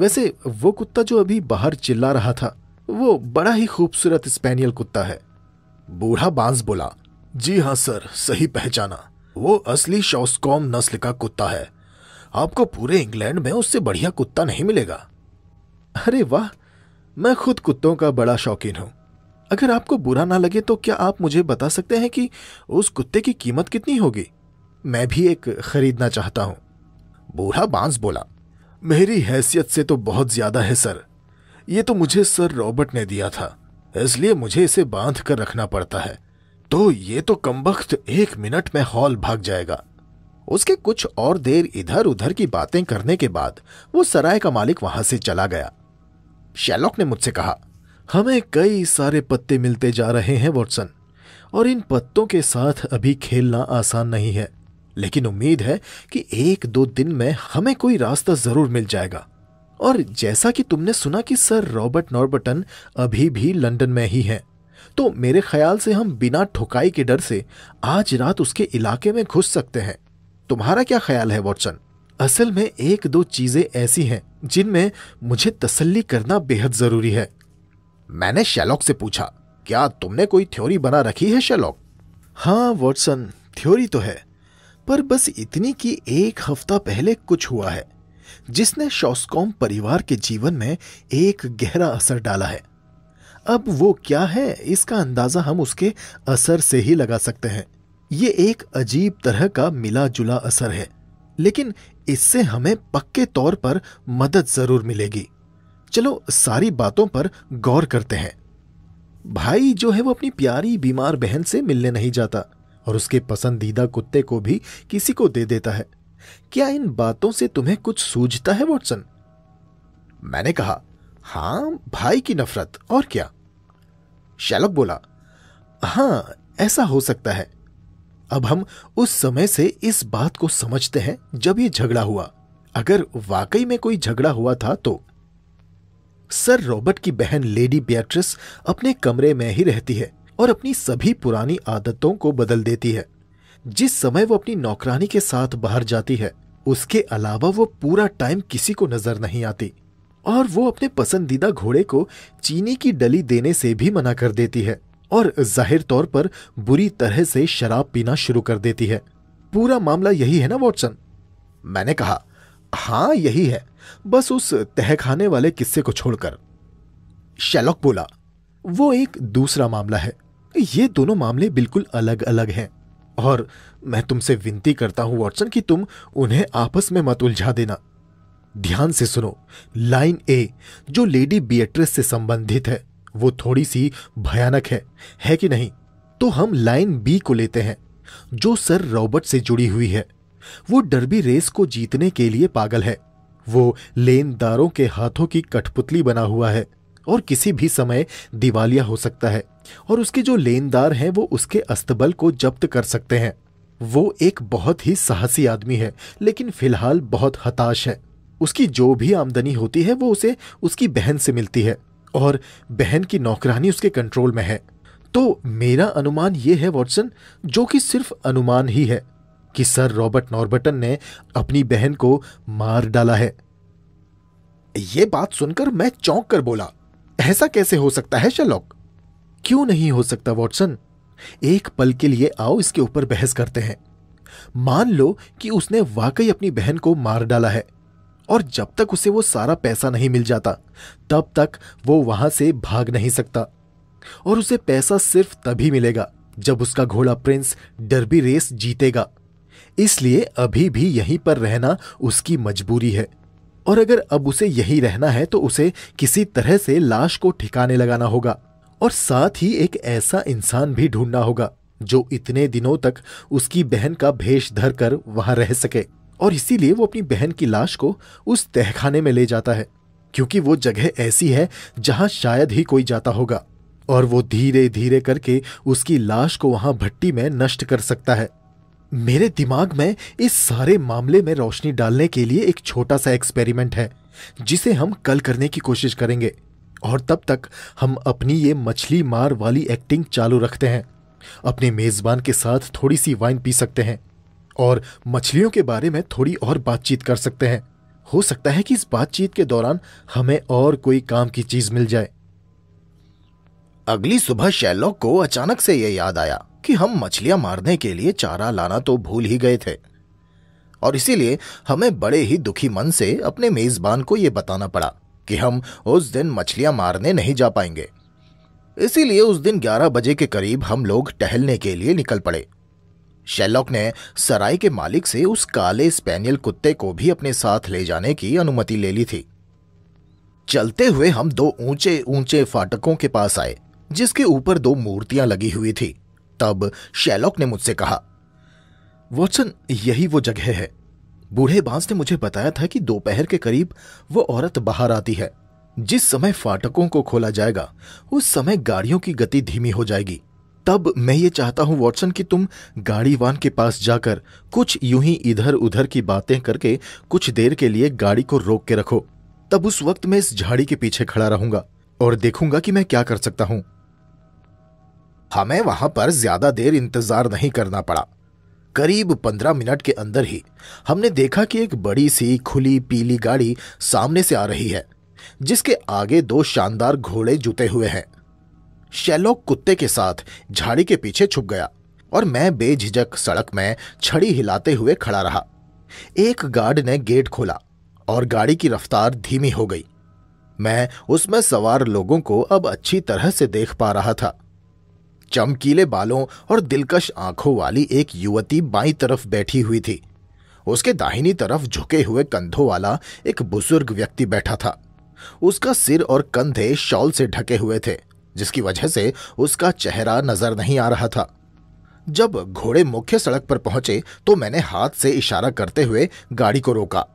वैसे वो कुत्ता जो अभी बाहर चिल्ला रहा था वो बड़ा ही खूबसूरत स्पेनियल कुत्ता है बूढ़ा बांस बोला जी हाँ सर सही पहचाना वो असली शॉस्कॉम नस्ल का कुत्ता है आपको पूरे इंग्लैंड में उससे बढ़िया कुत्ता नहीं मिलेगा अरे वाह मैं खुद कुत्तों का बड़ा शौकीन हूँ अगर आपको बुरा ना लगे तो क्या आप मुझे बता सकते हैं कि उस कुत्ते की कीमत कितनी होगी मैं भी एक खरीदना चाहता हूँ बूढ़ा बांस बोला मेरी हैसियत से तो बहुत ज्यादा है सर ये तो मुझे सर रॉबर्ट ने दिया था इसलिए मुझे इसे बांध कर रखना पड़ता है तो ये तो कमबख्त एक मिनट में हॉल भाग जाएगा उसके कुछ और देर इधर उधर की बातें करने के बाद वो सराय का मालिक वहां से चला गया शैलॉक ने मुझसे कहा हमें कई सारे पत्ते मिलते जा रहे हैं वॉटसन और इन पत्तों के साथ अभी खेलना आसान नहीं है लेकिन उम्मीद है कि एक दो दिन में हमें कोई रास्ता जरूर मिल जाएगा और जैसा कि तुमने सुना कि सर रॉबर्ट नॉर्बर्टन अभी भी लंदन में ही हैं तो मेरे ख्याल से हम बिना ठुकाई के डर से आज रात उसके इलाके में घुस सकते हैं तुम्हारा क्या ख्याल है वॉटसन असल में एक दो चीजें ऐसी हैं जिनमें मुझे तसल्ली करना बेहद जरूरी है मैंने शेलॉक से पूछा क्या तुमने कोई थ्योरी बना रखी है शेलॉक हाँ वॉटसन थ्योरी तो है पर बस इतनी कि एक हफ्ता पहले कुछ हुआ है जिसने शॉस्कॉम परिवार के जीवन में एक गहरा असर डाला है अब वो क्या है इसका अंदाज़ा हम उसके असर से ही लगा सकते हैं ये एक अजीब तरह का मिला जुला असर है लेकिन इससे हमें पक्के तौर पर मदद ज़रूर मिलेगी चलो सारी बातों पर गौर करते हैं भाई जो है वो अपनी प्यारी बीमार बहन से मिलने नहीं जाता और उसके पसंदीदा कुत्ते को भी किसी को दे देता है क्या इन बातों से तुम्हें कुछ सूझता है वॉटसन मैंने कहा हाँ भाई की नफरत और क्या शैलक बोला हाँ ऐसा हो सकता है अब हम उस समय से इस बात को समझते हैं जब ये झगड़ा हुआ अगर वाकई में कोई झगड़ा हुआ था तो सर रॉबर्ट की बहन लेडी बियट्रिस अपने कमरे में ही रहती है और अपनी सभी पुरानी आदतों को बदल देती है जिस समय वो अपनी नौकरानी के साथ बाहर जाती है उसके अलावा वो पूरा टाइम किसी को नजर नहीं आती और वो अपने पसंदीदा घोड़े को चीनी की डली देने से भी मना कर देती है और जाहिर तौर पर बुरी तरह से शराब पीना शुरू कर देती है पूरा मामला यही है ना वॉटसन मैंने कहा हाँ यही है बस उस तहखाने वाले किस्से को छोड़कर शेलॉक बोला वो एक दूसरा मामला है ये दोनों मामले बिल्कुल अलग अलग हैं और मैं तुमसे विनती करता हूं वॉटसन कि तुम उन्हें आपस में मत उलझा देना ध्यान से सुनो लाइन ए जो लेडी बियट्रिस से संबंधित है वो थोड़ी सी भयानक है है कि नहीं तो हम लाइन बी को लेते हैं जो सर रॉबर्ट से जुड़ी हुई है वो डरबी रेस को जीतने के लिए पागल है वो लेनदारों के हाथों की कठपुतली बना हुआ है और किसी भी समय दिवालिया हो सकता है और उसके जो लेनदार हैं वो उसके अस्तबल को जब्त कर सकते हैं वो एक बहुत ही साहसी आदमी है लेकिन फिलहाल बहुत हताश है उसकी जो भी आमदनी होती है वो उसे उसकी बहन से मिलती है और बहन की नौकरानी उसके कंट्रोल में है तो मेरा अनुमान ये है वॉटसन जो कि सिर्फ अनुमान ही है कि सर रॉबर्ट नॉर्बर्टन ने अपनी बहन को मार डाला है ये बात सुनकर मैं चौंक कर बोला ऐसा कैसे हो सकता है शलॉक क्यों नहीं हो सकता वॉटसन एक पल के लिए आओ इसके ऊपर बहस करते हैं मान लो कि उसने वाकई अपनी बहन को मार डाला है और जब तक उसे वो सारा पैसा नहीं मिल जाता तब तक वो वहां से भाग नहीं सकता और उसे पैसा सिर्फ तभी मिलेगा जब उसका घोड़ा प्रिंस डरबी रेस जीतेगा इसलिए अभी भी यहीं पर रहना उसकी मजबूरी है और अगर अब उसे यहीं रहना है तो उसे किसी तरह से लाश को ठिकाने लगाना होगा और साथ ही एक ऐसा इंसान भी ढूंढना होगा जो इतने दिनों तक उसकी बहन का भेष धर कर वहां रह सके और इसीलिए वो अपनी बहन की लाश को उस तहखाने में ले जाता है क्योंकि वो जगह ऐसी है जहां शायद ही कोई जाता होगा और वो धीरे धीरे करके उसकी लाश को वहां भट्टी में नष्ट कर सकता है मेरे दिमाग में इस सारे मामले में रोशनी डालने के लिए एक छोटा सा एक्सपेरिमेंट है जिसे हम कल करने की कोशिश करेंगे और तब तक हम अपनी ये मछली मार वाली एक्टिंग चालू रखते हैं अपने मेज़बान के साथ थोड़ी सी वाइन पी सकते हैं और मछलियों के बारे में थोड़ी और बातचीत कर सकते हैं हो सकता है कि इस बातचीत के दौरान हमें और कोई काम की चीज मिल जाए अगली सुबह शैलॉक को अचानक से यह याद आया कि हम मछलियां मारने के लिए चारा लाना तो भूल ही गए थे और इसीलिए हमें बड़े ही दुखी मन से अपने मेजबान को यह बताना पड़ा कि हम उस दिन मछलियां मारने नहीं जा पाएंगे इसीलिए उस दिन 11 बजे के करीब हम लोग टहलने के लिए निकल पड़े शेलॉक ने सराय के मालिक से उस काले स्पेनियल कुत्ते को भी अपने साथ ले जाने की अनुमति ले ली थी चलते हुए हम दो ऊंचे ऊंचे फाटकों के पास आए जिसके ऊपर दो मूर्तियां लगी हुई थी तब शेलॉक ने मुझसे कहा वॉटसन यही वो जगह है बूढ़े बांस ने मुझे बताया था कि दोपहर के करीब वो औरत बाहर आती है जिस समय फाटकों को खोला जाएगा उस समय गाड़ियों की गति धीमी हो जाएगी तब मैं ये चाहता हूँ वॉटसन कि तुम गाड़ीवान के पास जाकर कुछ यूं ही इधर उधर की बातें करके कुछ देर के लिए गाड़ी को रोक के रखो तब उस वक्त मैं इस झाड़ी के पीछे खड़ा रहूंगा और देखूंगा कि मैं क्या कर सकता हूं हमें वहां पर ज्यादा देर इंतजार नहीं करना पड़ा करीब पंद्रह मिनट के अंदर ही हमने देखा कि एक बड़ी सी खुली पीली गाड़ी सामने से आ रही है जिसके आगे दो शानदार घोड़े जुते हुए हैं शेलोक कुत्ते के साथ झाड़ी के पीछे छुप गया और मैं बेझिझक सड़क में छड़ी हिलाते हुए खड़ा रहा एक गार्ड ने गेट खोला और गाड़ी की रफ्तार धीमी हो गई मैं उसमें सवार लोगों को अब अच्छी तरह से देख पा रहा था चमकीले बालों और दिलकश आंखों वाली एक युवती बाई तरफ बैठी हुई थी उसके दाहिनी तरफ झुके हुए कंधों वाला एक बुजुर्ग व्यक्ति बैठा था उसका सिर और कंधे शॉल से ढके हुए थे जिसकी वजह से उसका चेहरा नजर नहीं आ रहा था जब घोड़े मुख्य सड़क पर पहुंचे तो मैंने हाथ से इशारा करते हुए गाड़ी को रोका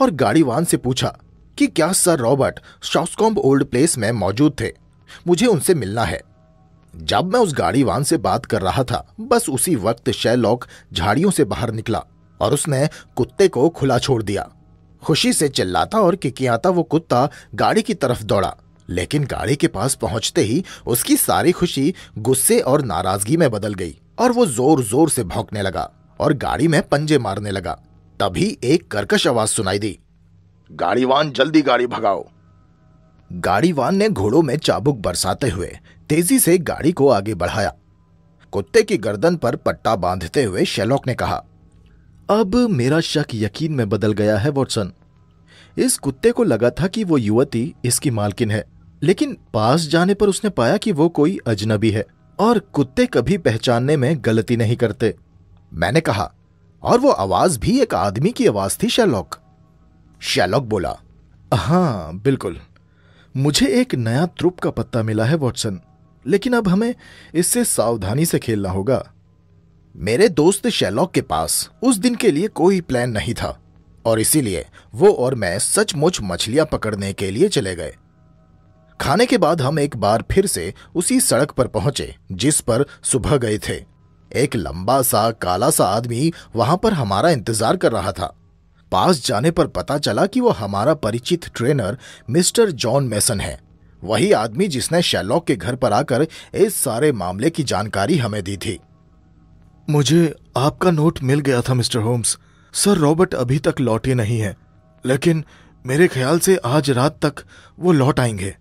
और गाड़ीवान से पूछा कि क्या sir Robert Shoscombe Old Place में मौजूद थे मुझे उनसे मिलना है जब मैं उस गाड़ीवान से बात कर रहा था बस उसी वक्त शेलॉक झाड़ियों से बाहर निकला और उसने कुत्ते को खुला छोड़ दिया खुशी से चिल्लाता और किकियाता वो कुत्ता गाड़ी की तरफ दौड़ा लेकिन गाड़ी के पास पहुंचते ही उसकी सारी खुशी गुस्से और नाराजगी में बदल गई और वो जोर जोर से भौंकने लगा और गाड़ी में पंजे मारने लगा तभी एक कर्कश आवाज सुनाई दी गाड़ीवान जल्दी गाड़ी भगाओ गाड़ीवान ने घोड़ों में चाबुक बरसाते हुए तेजी से गाड़ी को आगे बढ़ाया कुत्ते की गर्दन पर पट्टा बांधते हुए शेलॉक ने कहा अब मेरा शक यकीन में बदल गया है वॉटसन इस कुत्ते को लगा था कि वो युवती इसकी मालकिन है लेकिन पास जाने पर उसने पाया कि वो कोई अजनबी है और कुत्ते कभी पहचानने में गलती नहीं करते मैंने कहा और वो आवाज भी एक आदमी की आवाज थी शैलॉक शैलॉक बोला हाँ बिल्कुल मुझे एक नया त्रुप का पत्ता मिला है वॉटसन लेकिन अब हमें इससे सावधानी से खेलना होगा मेरे दोस्त शैलॉक के पास उस दिन के लिए कोई प्लान नहीं था और इसीलिए वो और मैं सचमुच मछलियां पकड़ने के लिए चले गए खाने के बाद हम एक बार फिर से उसी सड़क पर पहुंचे जिस पर सुबह गए थे एक लंबा सा काला सा आदमी वहां पर हमारा इंतजार कर रहा था पास जाने पर पता चला कि वो हमारा परिचित ट्रेनर मिस्टर जॉन मेसन है वही आदमी जिसने शैलॉक के घर पर आकर इस सारे मामले की जानकारी हमें दी थी मुझे आपका नोट मिल गया था मिस्टर होम्स सर रॉबर्ट अभी तक लौटे नहीं है लेकिन मेरे ख्याल से आज रात तक वो लौट आएंगे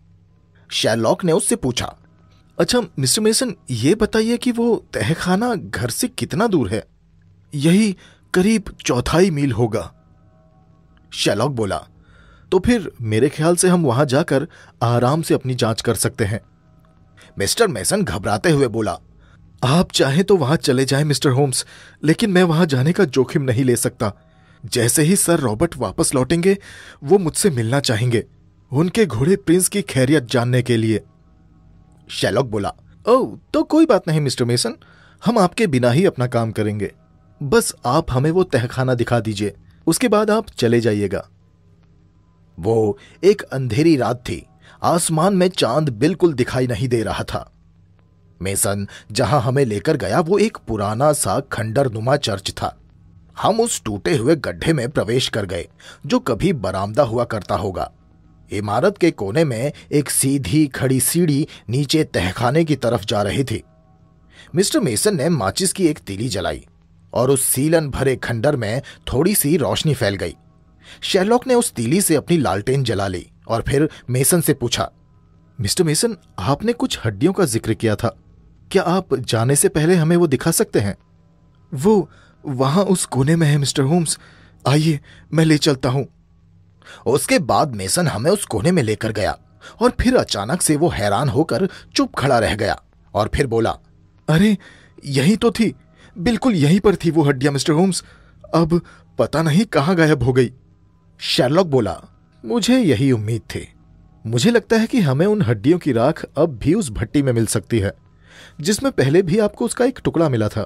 शैलॉक ने उससे पूछा अच्छा मिस्टर मेसन ये बताइए कि वो तहखाना घर से कितना दूर है यही करीब चौथाई मील होगा शैलॉक बोला तो फिर मेरे ख्याल से हम वहां जाकर आराम से अपनी जांच कर सकते हैं मिस्टर मेसन घबराते हुए बोला आप चाहें तो वहां चले जाएं मिस्टर होम्स लेकिन मैं वहां जाने का जोखिम नहीं ले सकता जैसे ही सर रॉबर्ट वापस लौटेंगे वो मुझसे मिलना चाहेंगे उनके घोड़े प्रिंस की खैरियत जानने के लिए शैलॉक बोला ओ तो कोई बात नहीं मिस्टर मेसन हम आपके बिना ही अपना काम करेंगे बस आप हमें वो तहखाना दिखा दीजिए उसके बाद आप चले जाइएगा वो एक अंधेरी रात थी आसमान में चांद बिल्कुल दिखाई नहीं दे रहा था मेसन जहां हमें लेकर गया वो एक पुराना सा खंडर नुमा चर्च था हम उस टूटे हुए गड्ढे में प्रवेश कर गए जो कभी बरामदा हुआ करता होगा इमारत के कोने में एक सीधी खड़ी सीढ़ी नीचे तहखाने की तरफ जा रही थी मिस्टर मेसन ने माचिस की एक तीली जलाई और उस सीलन भरे खंडर में थोड़ी सी रोशनी फैल गई शेरलॉक ने उस तीली से अपनी लालटेन जला ली और फिर मेसन से पूछा मिस्टर मेसन आपने कुछ हड्डियों का जिक्र किया था क्या आप जाने से पहले हमें वो दिखा सकते हैं वो वहां उस कोने में है मिस्टर होम्स आइए मैं ले चलता हूं उसके बाद मेसन हमें उस कोने में लेकर गया और फिर अचानक से वो हैरान होकर चुप खड़ा रह गया और फिर बोला अरे यही तो थी बिल्कुल यहीं पर थी वो हड्डियां मिस्टर होम्स अब पता नहीं कहां गायब हो गई शेरलॉक बोला मुझे यही उम्मीद थी मुझे लगता है कि हमें उन हड्डियों की राख अब भी उस भट्टी में मिल सकती है जिसमें पहले भी आपको उसका एक टुकड़ा मिला था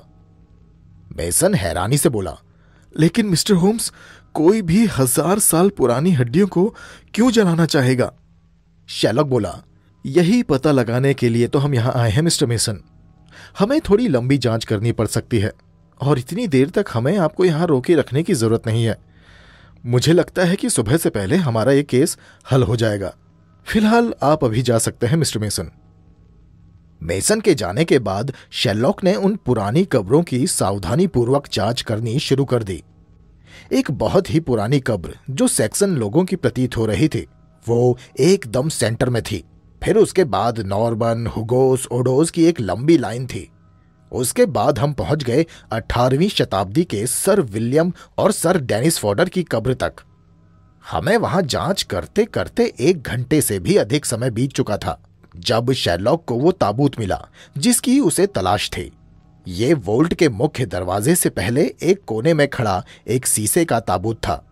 मेसन हैरानी से बोला लेकिन मिस्टर होम्स कोई भी हजार साल पुरानी हड्डियों को क्यों जलाना चाहेगा शैलक बोला यही पता लगाने के लिए तो हम यहां आए हैं मिस्टर मेसन हमें थोड़ी लंबी जांच करनी पड़ सकती है और इतनी देर तक हमें आपको यहां रोके रखने की ज़रूरत नहीं है मुझे लगता है कि सुबह से पहले हमारा ये केस हल हो जाएगा फिलहाल आप अभी जा सकते हैं मिस्टर मेसन मेसन के जाने के बाद शेलॉक ने उन पुरानी कब्रों की सावधानी पूर्वक जांच करनी शुरू कर दी एक बहुत ही पुरानी कब्र जो सेक्सन लोगों की प्रतीत हो रही थी वो एकदम सेंटर में थी फिर उसके बाद नॉर्बन हुगोस ओडोस की एक लंबी लाइन थी उसके बाद हम पहुंच गए 18वीं शताब्दी के सर विलियम और सर डेनिस फोर्डर की कब्र तक हमें वहां जांच करते करते एक घंटे से भी अधिक समय बीत चुका था जब शेरलॉक को वो ताबूत मिला जिसकी उसे तलाश थी ये वोल्ट के मुख्य दरवाजे से पहले एक कोने में खड़ा एक शीशे का ताबूत था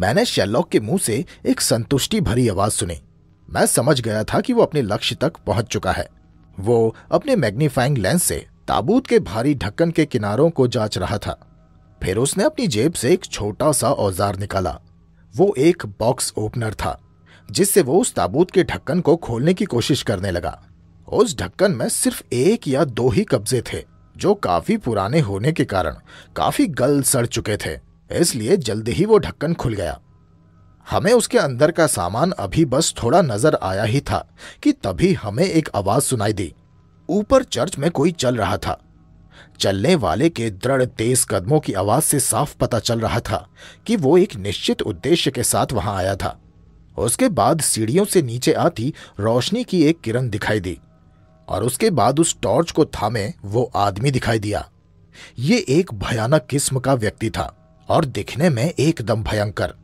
मैंने शेलॉक के मुंह से एक संतुष्टि भरी आवाज सुनी मैं समझ गया था कि वो अपने लक्ष्य तक पहुंच चुका है वो अपने मैग्नीफाइंग लेंस से ताबूत के भारी ढक्कन के किनारों को जांच रहा था फिर उसने अपनी जेब से एक छोटा सा औजार निकाला वो एक बॉक्स ओपनर था जिससे वो उस ताबूत के ढक्कन को खोलने की कोशिश करने लगा उस ढक्कन में सिर्फ एक या दो ही कब्जे थे जो काफी पुराने होने के कारण काफी गल सड़ चुके थे इसलिए जल्दी ही वो ढक्कन खुल गया हमें उसके अंदर का सामान अभी बस थोड़ा नजर आया ही था कि तभी हमें एक आवाज सुनाई दी ऊपर चर्च में कोई चल रहा था चलने वाले के दृढ़ तेज कदमों की आवाज से साफ पता चल रहा था कि वो एक निश्चित उद्देश्य के साथ वहां आया था उसके बाद सीढ़ियों से नीचे आती रोशनी की एक किरण दिखाई दी और उसके बाद उस टॉर्च को थामे वो आदमी दिखाई दिया ये एक भयानक किस्म का व्यक्ति था और दिखने में एकदम भयंकर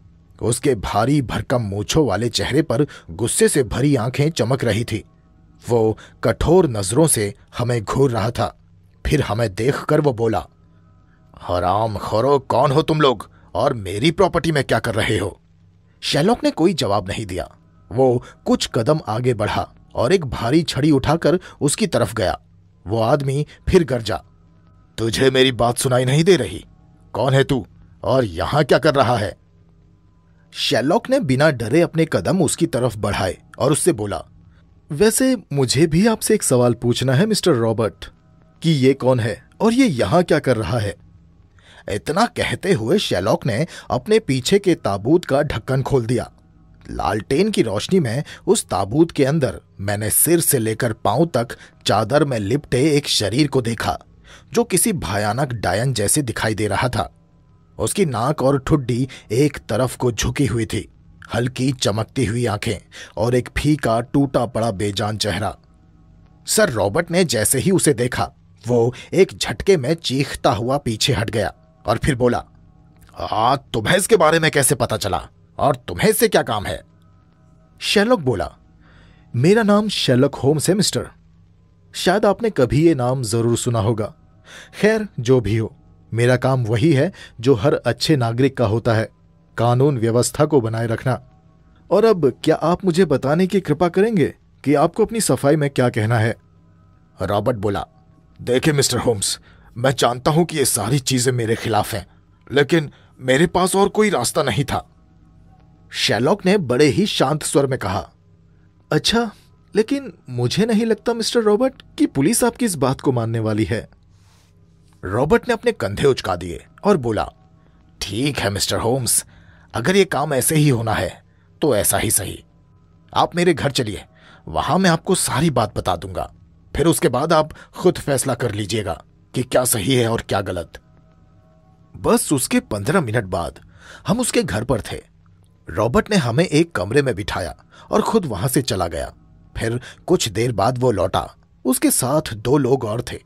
उसके भारी भरकम मूछों वाले चेहरे पर गुस्से से भरी आंखें चमक रही थी वो कठोर नजरों से हमें घूर रहा था फिर हमें देखकर वो बोला हराम खोरो कौन हो तुम लोग और मेरी प्रॉपर्टी में क्या कर रहे हो शैलोक ने कोई जवाब नहीं दिया वो कुछ कदम आगे बढ़ा और एक भारी छड़ी उठाकर उसकी तरफ गया वो आदमी फिर गरजा तुझे मेरी बात सुनाई नहीं दे रही कौन है तू और यहां क्या कर रहा है शेलॉक ने बिना डरे अपने कदम उसकी तरफ बढ़ाए और उससे बोला वैसे मुझे भी आपसे एक सवाल पूछना है मिस्टर रॉबर्ट कि ये कौन है और ये यहां क्या कर रहा है इतना कहते हुए शेलॉक ने अपने पीछे के ताबूत का ढक्कन खोल दिया लालटेन की रोशनी में उस ताबूत के अंदर मैंने सिर से लेकर पांव तक चादर में लिपटे एक शरीर को देखा जो किसी भयानक डायन जैसे दिखाई दे रहा था उसकी नाक और ठुड्डी एक तरफ को झुकी हुई थी हल्की चमकती हुई आंखें और एक फीका टूटा पड़ा बेजान चेहरा सर रॉबर्ट ने जैसे ही उसे देखा वो एक झटके में चीखता हुआ पीछे हट गया और फिर बोला आ, तुम्हें इसके बारे में कैसे पता चला और तुम्हें से क्या काम है शेलक बोला मेरा नाम शेलक होम्स है मिस्टर शायद आपने कभी ये नाम जरूर सुना होगा खैर जो भी हो मेरा काम वही है जो हर अच्छे नागरिक का होता है कानून व्यवस्था को बनाए रखना और अब क्या आप मुझे बताने की कृपा करेंगे कि आपको अपनी सफाई में क्या कहना है रॉबर्ट बोला देखे मिस्टर होम्स मैं जानता हूं कि ये सारी चीजें मेरे खिलाफ हैं लेकिन मेरे पास और कोई रास्ता नहीं था शेलॉक ने बड़े ही शांत स्वर में कहा अच्छा लेकिन मुझे नहीं लगता मिस्टर रॉबर्ट कि पुलिस आपकी इस बात को मानने वाली है रॉबर्ट ने अपने कंधे उचका दिए और बोला ठीक है मिस्टर होम्स अगर ये काम ऐसे ही होना है तो ऐसा ही सही आप मेरे घर चलिए वहां मैं आपको सारी बात बता दूंगा फिर उसके बाद आप खुद फैसला कर लीजिएगा कि क्या सही है और क्या गलत बस उसके पंद्रह मिनट बाद हम उसके घर पर थे रॉबर्ट ने हमें एक कमरे में बिठाया और खुद वहां से चला गया फिर कुछ देर बाद वो लौटा उसके साथ दो लोग और थे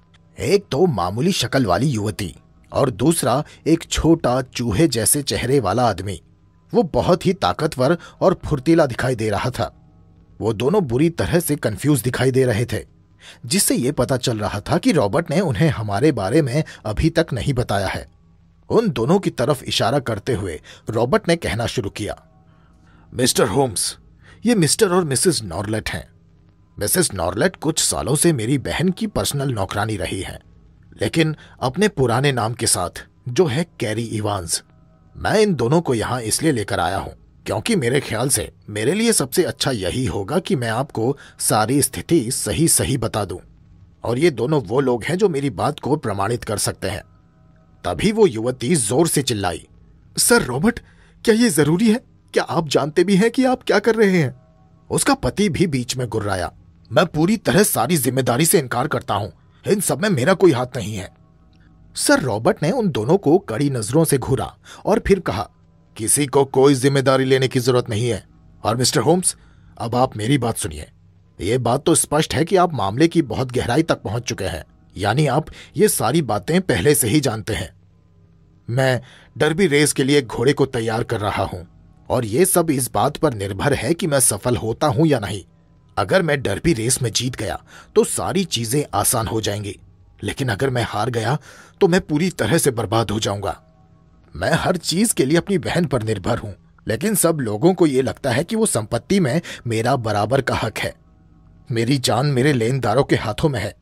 एक तो मामूली शक्ल वाली युवती और दूसरा एक छोटा चूहे जैसे चेहरे वाला आदमी वो बहुत ही ताकतवर और फुर्तीला दिखाई दे रहा था वो दोनों बुरी तरह से कंफ्यूज दिखाई दे रहे थे जिससे ये पता चल रहा था कि रॉबर्ट ने उन्हें हमारे बारे में अभी तक नहीं बताया है उन दोनों की तरफ इशारा करते हुए रॉबर्ट ने कहना शुरू किया मिस्टर होम्स ये मिस्टर और मिसेस नॉर्लेट हैं मिसेस नॉर्लेट कुछ सालों से मेरी बहन की पर्सनल नौकरानी रही है लेकिन अपने पुराने नाम के साथ जो है कैरी इवांस मैं इन दोनों को यहां इसलिए लेकर आया हूं क्योंकि मेरे ख्याल से मेरे लिए सबसे अच्छा यही होगा कि मैं आपको सारी स्थिति सही सही बता दूं और ये दोनों वो लोग हैं जो मेरी बात को प्रमाणित कर सकते हैं तभी वो युवती जोर से चिल्लाई सर रॉबर्ट क्या ये जरूरी है क्या आप जानते भी हैं कि आप क्या कर रहे हैं उसका पति भी बीच में गुर्राया मैं पूरी तरह सारी जिम्मेदारी से इनकार करता हूँ इन सब में मेरा कोई हाथ नहीं है सर रॉबर्ट ने उन दोनों को कड़ी नजरों से घूरा और फिर कहा किसी को कोई जिम्मेदारी लेने की जरूरत नहीं है और मिस्टर होम्स अब आप मेरी बात सुनिए ये बात तो स्पष्ट है कि आप मामले की बहुत गहराई तक पहुंच चुके हैं यानी आप ये सारी बातें पहले से ही जानते हैं मैं डरबी रेस के लिए घोड़े को तैयार कर रहा हूं और ये सब इस बात पर निर्भर है कि मैं सफल होता हूं या नहीं अगर मैं भी रेस में जीत गया तो सारी चीजें आसान हो जाएंगी लेकिन अगर मैं हार गया तो मैं पूरी तरह से बर्बाद हो जाऊंगा मैं हर चीज के लिए अपनी बहन पर निर्भर हूं लेकिन सब लोगों को यह लगता है कि वो संपत्ति में मेरा बराबर का हक है मेरी जान मेरे लेनदारों के हाथों में है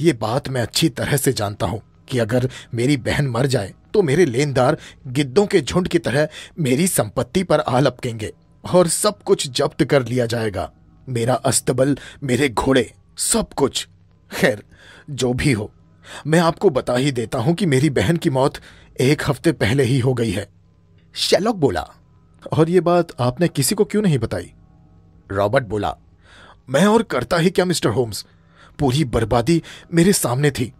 ये बात मैं अच्छी तरह से जानता हूं कि अगर मेरी बहन मर जाए तो मेरे लेनदार गिद्धों के झुंड की तरह मेरी संपत्ति पर आ लपकेंगे और सब कुछ जब्त कर लिया जाएगा मेरा अस्तबल मेरे घोड़े सब कुछ खैर जो भी हो मैं आपको बता ही देता हूं कि मेरी बहन की मौत एक हफ्ते पहले ही हो गई है शेलॉक बोला और यह बात आपने किसी को क्यों नहीं बताई रॉबर्ट बोला मैं और करता ही क्या मिस्टर होम्स पूरी बर्बादी मेरे सामने थी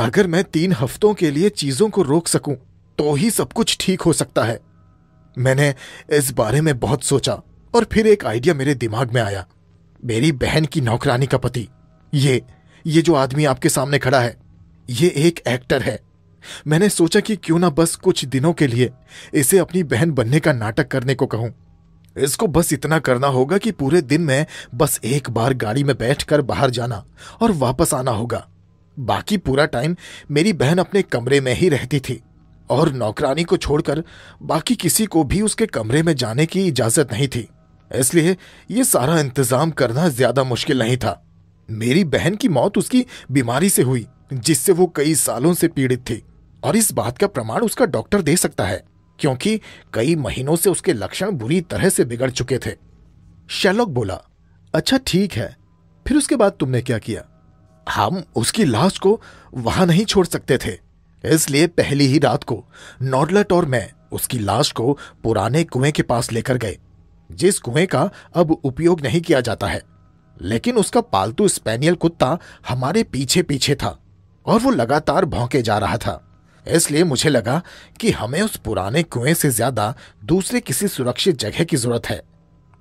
अगर मैं तीन हफ्तों के लिए चीजों को रोक सकूं तो ही सब कुछ ठीक हो सकता है मैंने इस बारे में बहुत सोचा और फिर एक आइडिया मेरे दिमाग में आया मेरी बहन की नौकरानी का पति ये ये जो आदमी आपके सामने खड़ा है ये एक एक्टर है मैंने सोचा कि क्यों ना बस कुछ दिनों के लिए इसे अपनी बहन बनने का नाटक करने को कहूं इसको बस इतना करना होगा कि पूरे दिन में बस एक बार गाड़ी में बैठकर बाहर जाना और वापस आना होगा बाकी पूरा टाइम मेरी बहन अपने कमरे में ही रहती थी और नौकरानी को छोड़कर बाकी किसी को भी उसके कमरे में जाने की इजाज़त नहीं थी इसलिए ये सारा इंतज़ाम करना ज़्यादा मुश्किल नहीं था मेरी बहन की मौत उसकी बीमारी से हुई जिससे वो कई सालों से पीड़ित थी और इस बात का प्रमाण उसका डॉक्टर दे सकता है क्योंकि कई महीनों से उसके लक्षण बुरी तरह से बिगड़ चुके थे शैलॉक बोला अच्छा ठीक है फिर उसके बाद तुमने क्या किया हम उसकी लाश को वहां नहीं छोड़ सकते थे इसलिए पहली ही रात को नॉडलट और मैं उसकी लाश को पुराने कुएं के पास लेकर गए जिस कुएं का अब उपयोग नहीं किया जाता है लेकिन उसका पालतू स्पेनियल कुत्ता हमारे पीछे पीछे था और वो लगातार भौंके जा रहा था इसलिए मुझे लगा कि हमें उस पुराने कुएं से ज्यादा दूसरे किसी सुरक्षित जगह की जरूरत है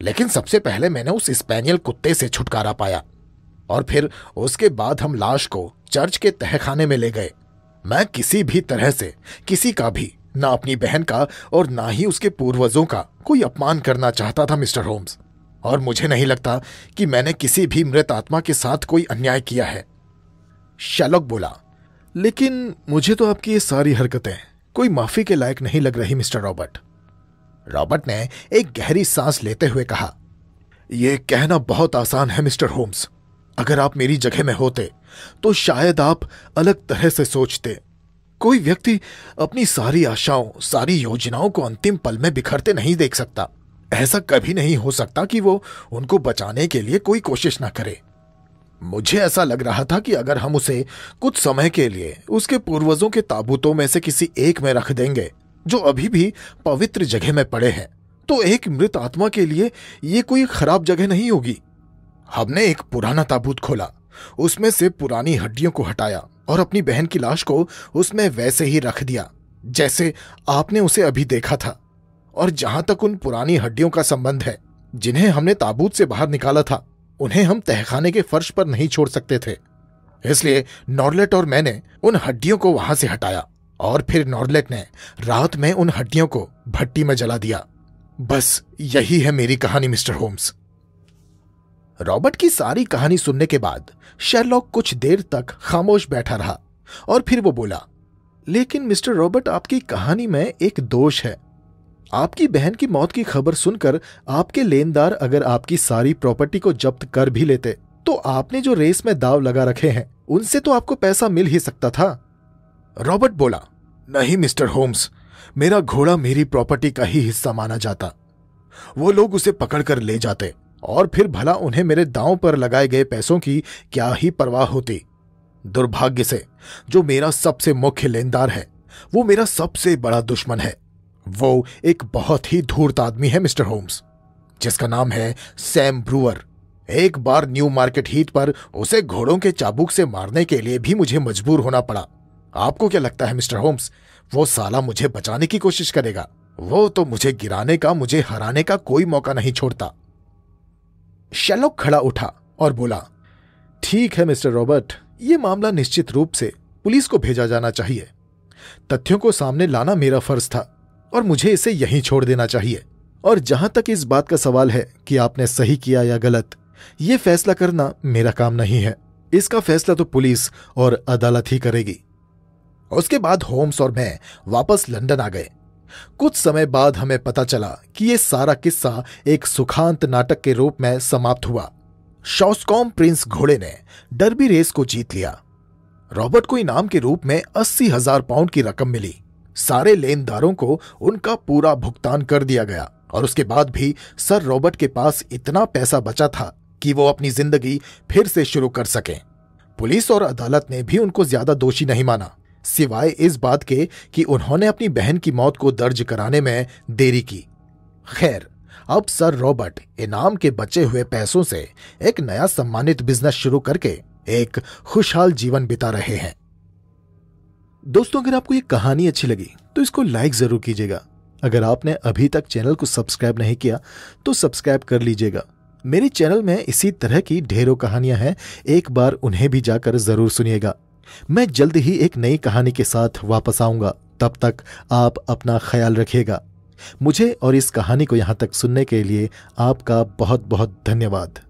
लेकिन सबसे पहले मैंने उस स्पेनियल कुत्ते से छुटकारा पाया और फिर उसके बाद हम लाश को चर्च के तहखाने में ले गए मैं किसी भी तरह से किसी का भी ना अपनी बहन का और ना ही उसके पूर्वजों का कोई अपमान करना चाहता था मिस्टर होम्स और मुझे नहीं लगता कि मैंने किसी भी मृत आत्मा के साथ कोई अन्याय किया है शलोक बोला लेकिन मुझे तो आपकी ये सारी हरकतें कोई माफी के लायक नहीं लग रही मिस्टर रॉबर्ट रॉबर्ट ने एक गहरी सांस लेते हुए कहा यह कहना बहुत आसान है मिस्टर होम्स अगर आप मेरी जगह में होते तो शायद आप अलग तरह से सोचते कोई व्यक्ति अपनी सारी आशाओं सारी योजनाओं को अंतिम पल में बिखरते नहीं देख सकता ऐसा कभी नहीं हो सकता कि वो उनको बचाने के लिए कोई कोशिश ना करे मुझे ऐसा लग रहा था कि अगर हम उसे कुछ समय के लिए उसके पूर्वजों के ताबूतों में से किसी एक में रख देंगे जो अभी भी पवित्र जगह में पड़े हैं तो एक मृत आत्मा के लिए ये कोई खराब जगह नहीं होगी हमने एक पुराना ताबूत खोला उसमें से पुरानी हड्डियों को हटाया और अपनी बहन की लाश को उसमें वैसे ही रख दिया जैसे आपने उसे अभी देखा था और जहां तक उन पुरानी हड्डियों का संबंध है जिन्हें हमने ताबूत से बाहर निकाला था उन्हें हम तहखाने के फर्श पर नहीं छोड़ सकते थे इसलिए नॉर्लेट और मैंने उन हड्डियों को वहां से हटाया और फिर नॉर्लेट ने रात में उन हड्डियों को भट्टी में जला दिया बस यही है मेरी कहानी मिस्टर होम्स रॉबर्ट की सारी कहानी सुनने के बाद शेरलॉक कुछ देर तक खामोश बैठा रहा और फिर वो बोला लेकिन मिस्टर रॉबर्ट आपकी कहानी में एक दोष है आपकी बहन की मौत की खबर सुनकर आपके लेनदार अगर आपकी सारी प्रॉपर्टी को जब्त कर भी लेते तो आपने जो रेस में दाव लगा रखे हैं उनसे तो आपको पैसा मिल ही सकता था रॉबर्ट बोला नहीं मिस्टर होम्स मेरा घोड़ा मेरी प्रॉपर्टी का ही हिस्सा माना जाता वो लोग उसे पकड़कर ले जाते और फिर भला उन्हें मेरे दांव पर लगाए गए पैसों की क्या ही परवाह होती दुर्भाग्य से जो मेरा सबसे मुख्य लेनदार है वो मेरा सबसे बड़ा दुश्मन है वो एक बहुत ही धूर्त आदमी है मिस्टर होम्स जिसका नाम है सैम ब्रूअर एक बार न्यू मार्केट हीट पर उसे घोड़ों के चाबुक से मारने के लिए भी मुझे मजबूर होना पड़ा आपको क्या लगता है मिस्टर होम्स वो साला मुझे बचाने की कोशिश करेगा वो तो मुझे गिराने का मुझे हराने का कोई मौका नहीं छोड़ता शैलॉक खड़ा उठा और बोला ठीक है मिस्टर रॉबर्ट ये मामला निश्चित रूप से पुलिस को भेजा जाना चाहिए तथ्यों को सामने लाना मेरा फर्ज था और मुझे इसे यहीं छोड़ देना चाहिए और जहां तक इस बात का सवाल है कि आपने सही किया या गलत ये फैसला करना मेरा काम नहीं है इसका फैसला तो पुलिस और अदालत ही करेगी उसके बाद होम्स और मैं वापस लंदन आ गए कुछ समय बाद हमें पता चला कि यह सारा किस्सा एक सुखांत नाटक के रूप में समाप्त हुआ शॉस्कॉम प्रिंस घोड़े ने डर्बी रेस को जीत लिया रॉबर्ट को इनाम के रूप में अस्सी हजार पाउंड की रकम मिली सारे लेनदारों को उनका पूरा भुगतान कर दिया गया और उसके बाद भी सर रॉबर्ट के पास इतना पैसा बचा था कि वो अपनी जिंदगी फिर से शुरू कर सकें पुलिस और अदालत ने भी उनको ज्यादा दोषी नहीं माना सिवाय इस बात के कि उन्होंने अपनी बहन की मौत को दर्ज कराने में देरी की खैर अब सर रॉबर्ट इनाम के बचे हुए पैसों से एक नया सम्मानित बिजनेस शुरू करके एक खुशहाल जीवन बिता रहे हैं दोस्तों अगर आपको ये कहानी अच्छी लगी तो इसको लाइक जरूर कीजिएगा अगर आपने अभी तक चैनल को सब्सक्राइब नहीं किया तो सब्सक्राइब कर लीजिएगा मेरे चैनल में इसी तरह की ढेरों कहानियां हैं एक बार उन्हें भी जाकर जरूर सुनिएगा मैं जल्द ही एक नई कहानी के साथ वापस आऊंगा तब तक आप अपना ख्याल रखेगा मुझे और इस कहानी को यहाँ तक सुनने के लिए आपका बहुत बहुत धन्यवाद